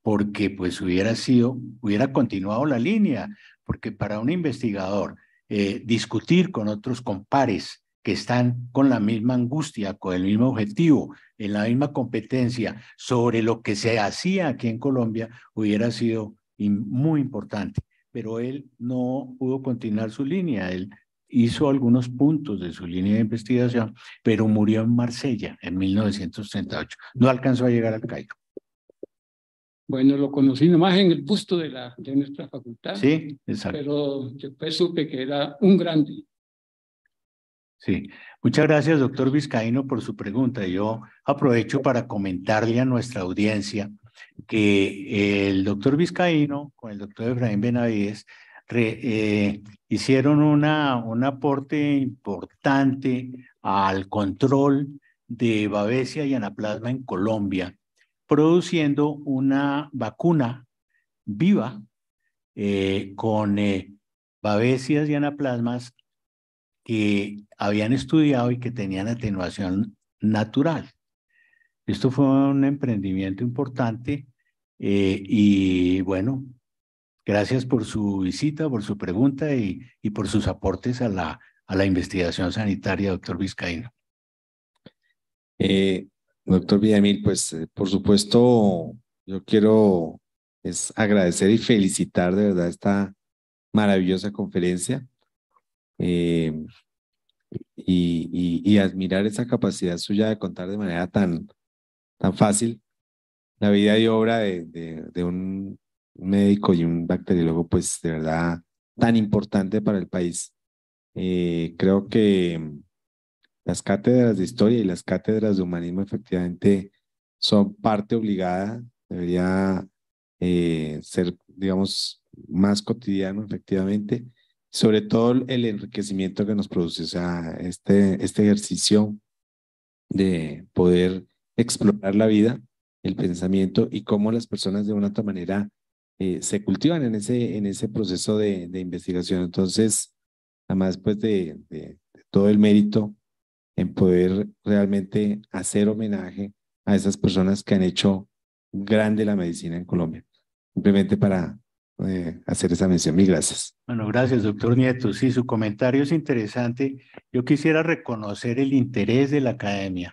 porque pues hubiera sido, hubiera continuado la línea, porque para un investigador eh, discutir con otros compares que están con la misma angustia, con el mismo objetivo, en la misma competencia sobre lo que se hacía aquí en Colombia, hubiera sido y muy importante, pero él no pudo continuar su línea. Él hizo algunos puntos de su línea de investigación, pero murió en Marsella en 1938. No alcanzó a llegar al Cairo. Bueno, lo conocí nomás en el busto de, la, nuestra facultad. Sí, exacto. Pero después supe que era un grande. Sí, muchas gracias, doctor Vizcaíno, por su pregunta. Yo aprovecho para comentarle a nuestra audiencia que eh, el doctor Vizcaíno con el doctor Efraín Benavides eh, hicieron un aporte importante al control de babesia y anaplasma en Colombia, produciendo una vacuna viva eh, con babesias y anaplasmas que habían estudiado y que tenían atenuación natural. Esto fue un emprendimiento importante eh, y bueno, gracias por su visita, por su pregunta y, y por sus aportes a la, a la investigación sanitaria, doctor Vizcaíno. Eh, doctor Villamil, pues eh, por supuesto yo quiero es agradecer y felicitar de verdad esta maravillosa conferencia y, y, admirar esa capacidad suya de contar de manera tan, tan fácil. La vida y obra de, un médico y un bacteriólogo, pues de verdad tan importante para el país. Eh, creo que las cátedras de historia y las cátedras de humanismo efectivamente son parte obligada, debería eh, ser, digamos, más cotidiano efectivamente, sobre todo el enriquecimiento que nos produce, o sea, este, este ejercicio de poder explorar la vida, el pensamiento y cómo las personas de una otra manera eh, se cultivan en ese, en ese proceso de, investigación. Entonces, además pues de, todo el mérito en poder realmente hacer homenaje a esas personas que han hecho grande la medicina en Colombia. Simplemente para eh, hacer esa mención. Mil gracias. Bueno, gracias, doctor Nieto. Sí, su comentario es interesante. Yo quisiera reconocer el interés de la academia.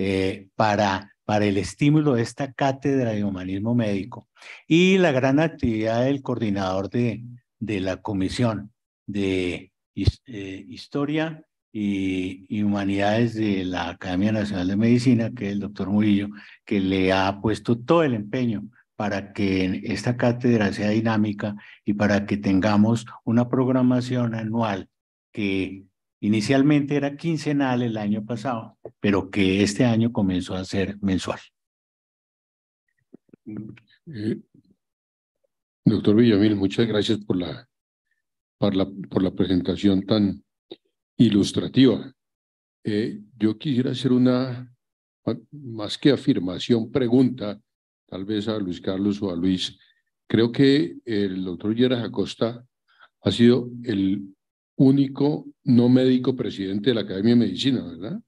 Eh, para, para el estímulo de esta cátedra de humanismo médico y la gran actividad del coordinador de, de la comisión de eh, historia y, y, humanidades de la Academia Nacional de Medicina, que es el doctor Murillo, que le ha puesto todo el empeño para que esta cátedra sea dinámica y para que tengamos una programación anual que Inicialmente era quincenal el año pasado, pero que este año comenzó a ser mensual. Eh, doctor Villamil, muchas gracias por la, por la, por la presentación tan ilustrativa. Eh, yo quisiera hacer una, más que afirmación, pregunta, tal vez a Luis Carlos o a Luis. Creo que el doctor Lleras Acosta ha sido el único no médico presidente de la Academia de Medicina, ¿verdad?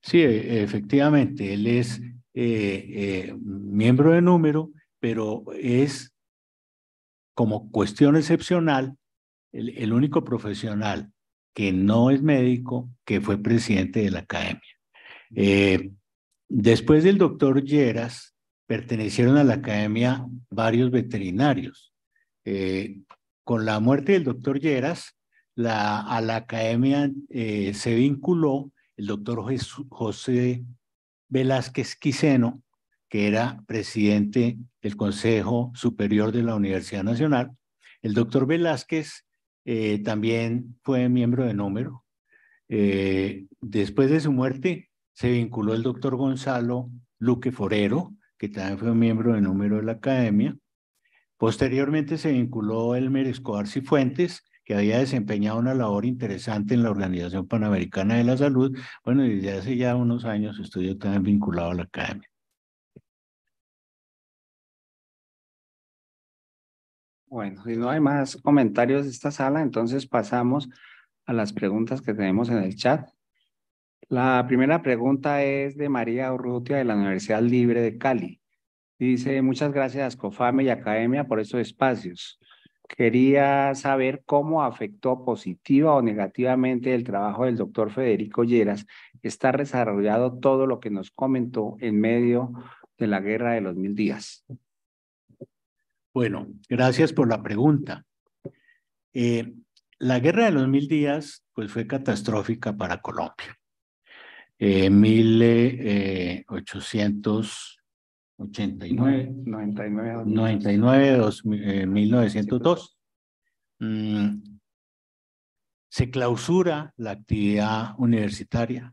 Sí, e, efectivamente, él es eh, eh, miembro de número, pero es como cuestión excepcional el, único profesional que no es médico que fue presidente de la academia. Eh, después del doctor Lleras, pertenecieron a la academia varios veterinarios. Eh, con la muerte del doctor Lleras, a la academia eh, se vinculó el doctor José Velázquez Quiseno, que era presidente del Consejo Superior de la Universidad Nacional. El doctor Velázquez eh, también fue miembro de Número. Eh, después de su muerte se vinculó el doctor Gonzalo Luque Forero, que también fue miembro de Número de la Academia. Posteriormente se vinculó Elmer Escobar Cifuentes, que había desempeñado una labor interesante en la Organización Panamericana de la Salud. Bueno, y desde hace ya unos años estudió también vinculado a la academia. Bueno, si no hay más comentarios de esta sala, entonces pasamos a las preguntas que tenemos en el chat. La primera pregunta es de María Urrutia de la Universidad Libre de Cali. Dice, muchas gracias a COFAME y Academia por estos espacios. Quería saber cómo afectó positiva o negativamente el trabajo del doctor Federico Lleras. Está desarrollado todo lo que nos comentó en medio de la guerra de los mil días. Bueno, gracias por la pregunta. Eh, la guerra de los mil días pues, fue catastrófica para Colombia. Eh, 1800 89. 99. 99, 1902. se clausura la actividad universitaria,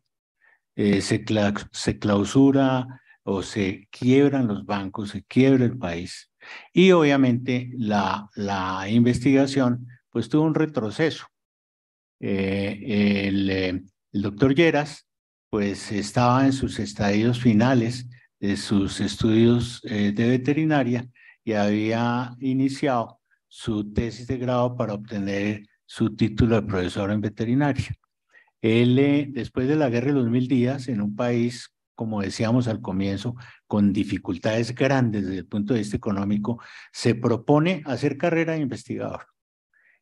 eh, se, clausura o se quiebran los bancos, se quiebra el país. Y obviamente la, investigación pues tuvo un retroceso. Eh, el, eh, el, doctor Lleras pues estaba en sus estadios finales de eh, sus estudios eh, de veterinaria y había iniciado su tesis de grado para obtener su título de profesor en veterinaria. Él, eh, después de la Guerra de los Mil Días, en un país, como decíamos al comienzo, con dificultades grandes desde el punto de vista económico, se propone hacer carrera de investigador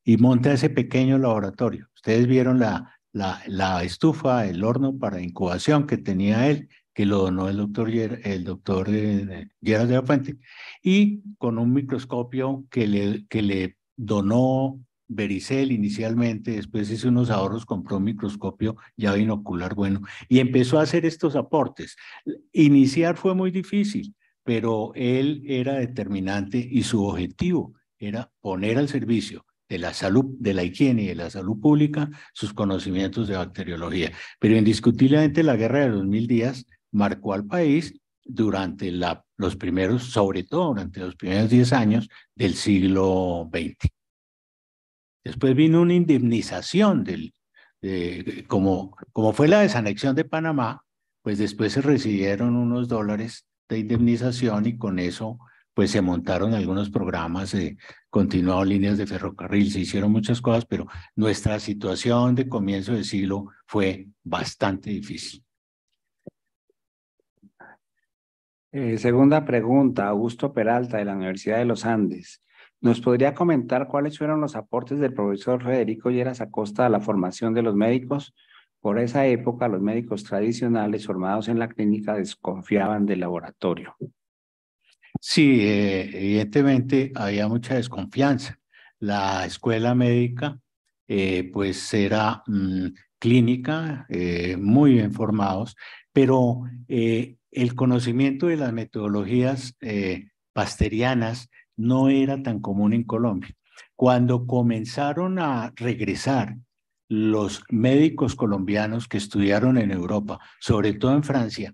y monta ese pequeño laboratorio. Ustedes vieron la, la, la estufa, el horno para incubación que tenía él que lo donó el doctor, el doctor de la Fuente, y con un microscopio que le, que le donó Bericel inicialmente, después hizo unos ahorros, compró un microscopio ya binocular bueno y empezó a hacer estos aportes. Iniciar fue muy difícil, pero él era determinante y su objetivo era poner al servicio de la salud, de la higiene y de la salud pública sus conocimientos de bacteriología. Pero indiscutiblemente la guerra de los mil días marcó al país durante los primeros, sobre todo durante los primeros 10 años del siglo XX. Después vino una indemnización del, como, como fue la desanexión de Panamá, pues después se recibieron unos dólares de indemnización y con eso pues se montaron algunos programas, de continuado líneas de ferrocarril, se hicieron muchas cosas, pero nuestra situación de comienzo del siglo fue bastante difícil. Eh, segunda pregunta, Augusto Peralta de la Universidad de los Andes. ¿Nos podría comentar cuáles fueron los aportes del profesor Federico Lleras Acosta a la formación de los médicos? Por esa época, los médicos tradicionales formados en la clínica desconfiaban del laboratorio. Sí, eh, evidentemente había mucha desconfianza. La escuela médica, eh, pues era mm, clínica, muy bien formados, pero eh, el conocimiento de las metodologías pasterianas eh, no era tan común en Colombia. Cuando comenzaron a regresar los médicos colombianos que estudiaron en Europa, sobre todo en Francia,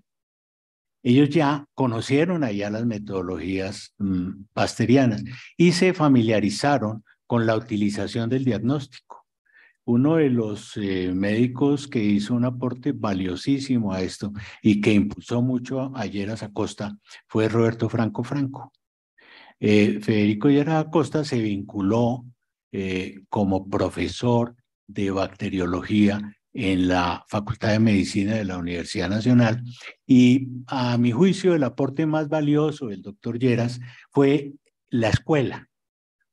ellos ya conocieron allá las metodologías pasterianas mm, y se familiarizaron con la utilización del diagnóstico uno de los eh, médicos que hizo un aporte valiosísimo a esto y que impulsó mucho a Yeras Acosta fue Roberto Franco Franco. Eh, Federico Yeras Acosta se vinculó eh, como profesor de bacteriología en la Facultad de Medicina de la Universidad Nacional y a mi juicio el aporte más valioso del doctor Lleras fue la escuela,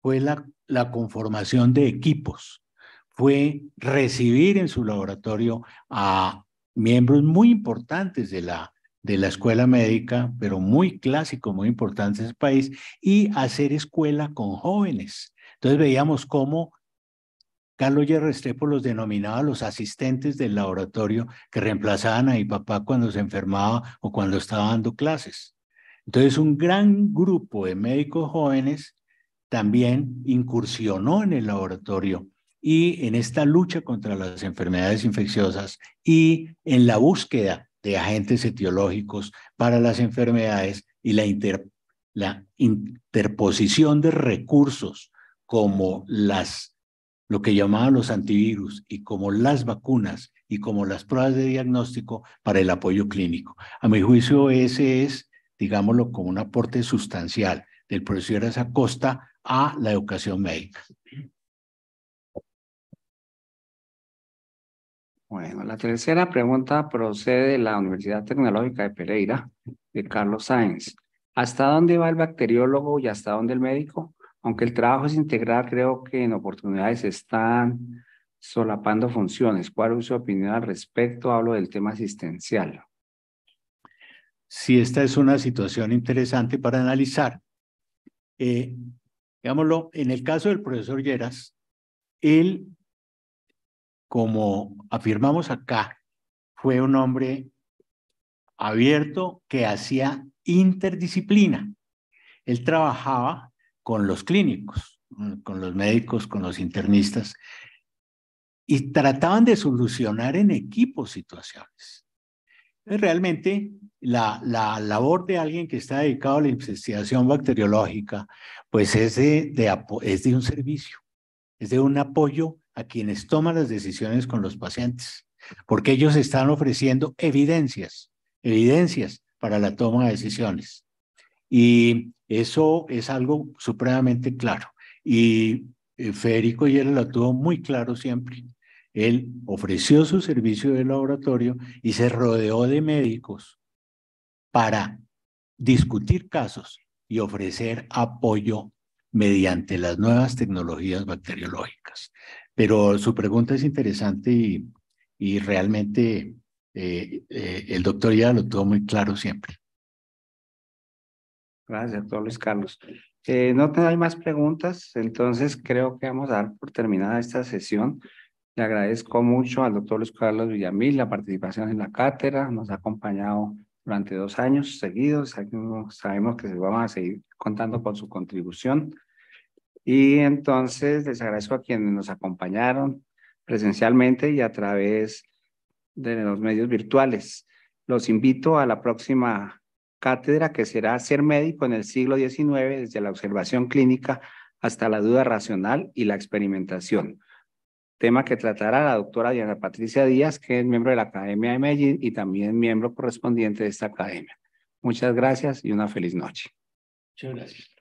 fue la conformación de equipos fue recibir en su laboratorio a miembros muy importantes de la, de la escuela médica, pero muy clásico, muy importantes ese país, y hacer escuela con jóvenes. Entonces veíamos cómo Carlos Restrepo los denominaba los asistentes del laboratorio que reemplazaban a mi papá cuando se enfermaba o cuando estaba dando clases. Entonces un gran grupo de médicos jóvenes también incursionó en el laboratorio y en esta lucha contra las enfermedades infecciosas y en la búsqueda de agentes etiológicos para las enfermedades y la, la interposición de recursos como las lo que llamaban los antivirus y como las vacunas y como las pruebas de diagnóstico para el apoyo clínico. A mi juicio ese es, digámoslo, como un aporte sustancial del profesor Acosta a la educación médica. Bueno, la tercera pregunta procede de la Universidad Tecnológica de Pereira, de Carlos Sáenz. ¿Hasta dónde va el bacteriólogo y hasta dónde el médico? Aunque el trabajo es integral, creo que en oportunidades están solapando funciones. ¿Cuál es su opinión al respecto? Hablo del tema asistencial. Sí, esta es una situación interesante para analizar. Eh, digámoslo, en el caso del profesor Lleras, él como afirmamos acá, fue un hombre abierto que hacía interdisciplina. Él trabajaba con los clínicos, mm, con los médicos, con los internistas, y trataban de solucionar en equipo situaciones. Realmente la, labor de alguien que está dedicado a la investigación bacteriológica, pues es es de un servicio, es de un apoyo a quienes toman las decisiones con los pacientes, porque ellos están ofreciendo evidencias, evidencias para la toma de decisiones. Y eso es algo supremamente claro. Y eh, Federico ya lo tuvo muy claro siempre. Él ofreció su servicio de laboratorio y se rodeó de médicos para discutir casos y ofrecer apoyo mediante las nuevas tecnologías bacteriológicas. Pero su pregunta es interesante y, realmente eh, eh, el doctor ya lo tuvo muy claro siempre. Gracias, doctor Luis Carlos. Eh, no hay más preguntas, entonces creo que vamos a dar por terminada esta sesión. Le agradezco mucho al doctor Luis Carlos Villamil la participación en la cátedra, nos ha acompañado durante dos años seguidos, sabemos que se vamos a seguir contando con su contribución. Y entonces les agradezco a quienes nos acompañaron presencialmente y a través de los medios virtuales. Los invito a la próxima cátedra que será Ser médico en el siglo XIX, desde la observación clínica hasta la duda racional y la experimentación. Tema que tratará la doctora Diana Patricia Díaz, que es miembro de la Academia de Medellín y también miembro correspondiente de esta academia. Muchas gracias y una feliz noche. Muchas gracias.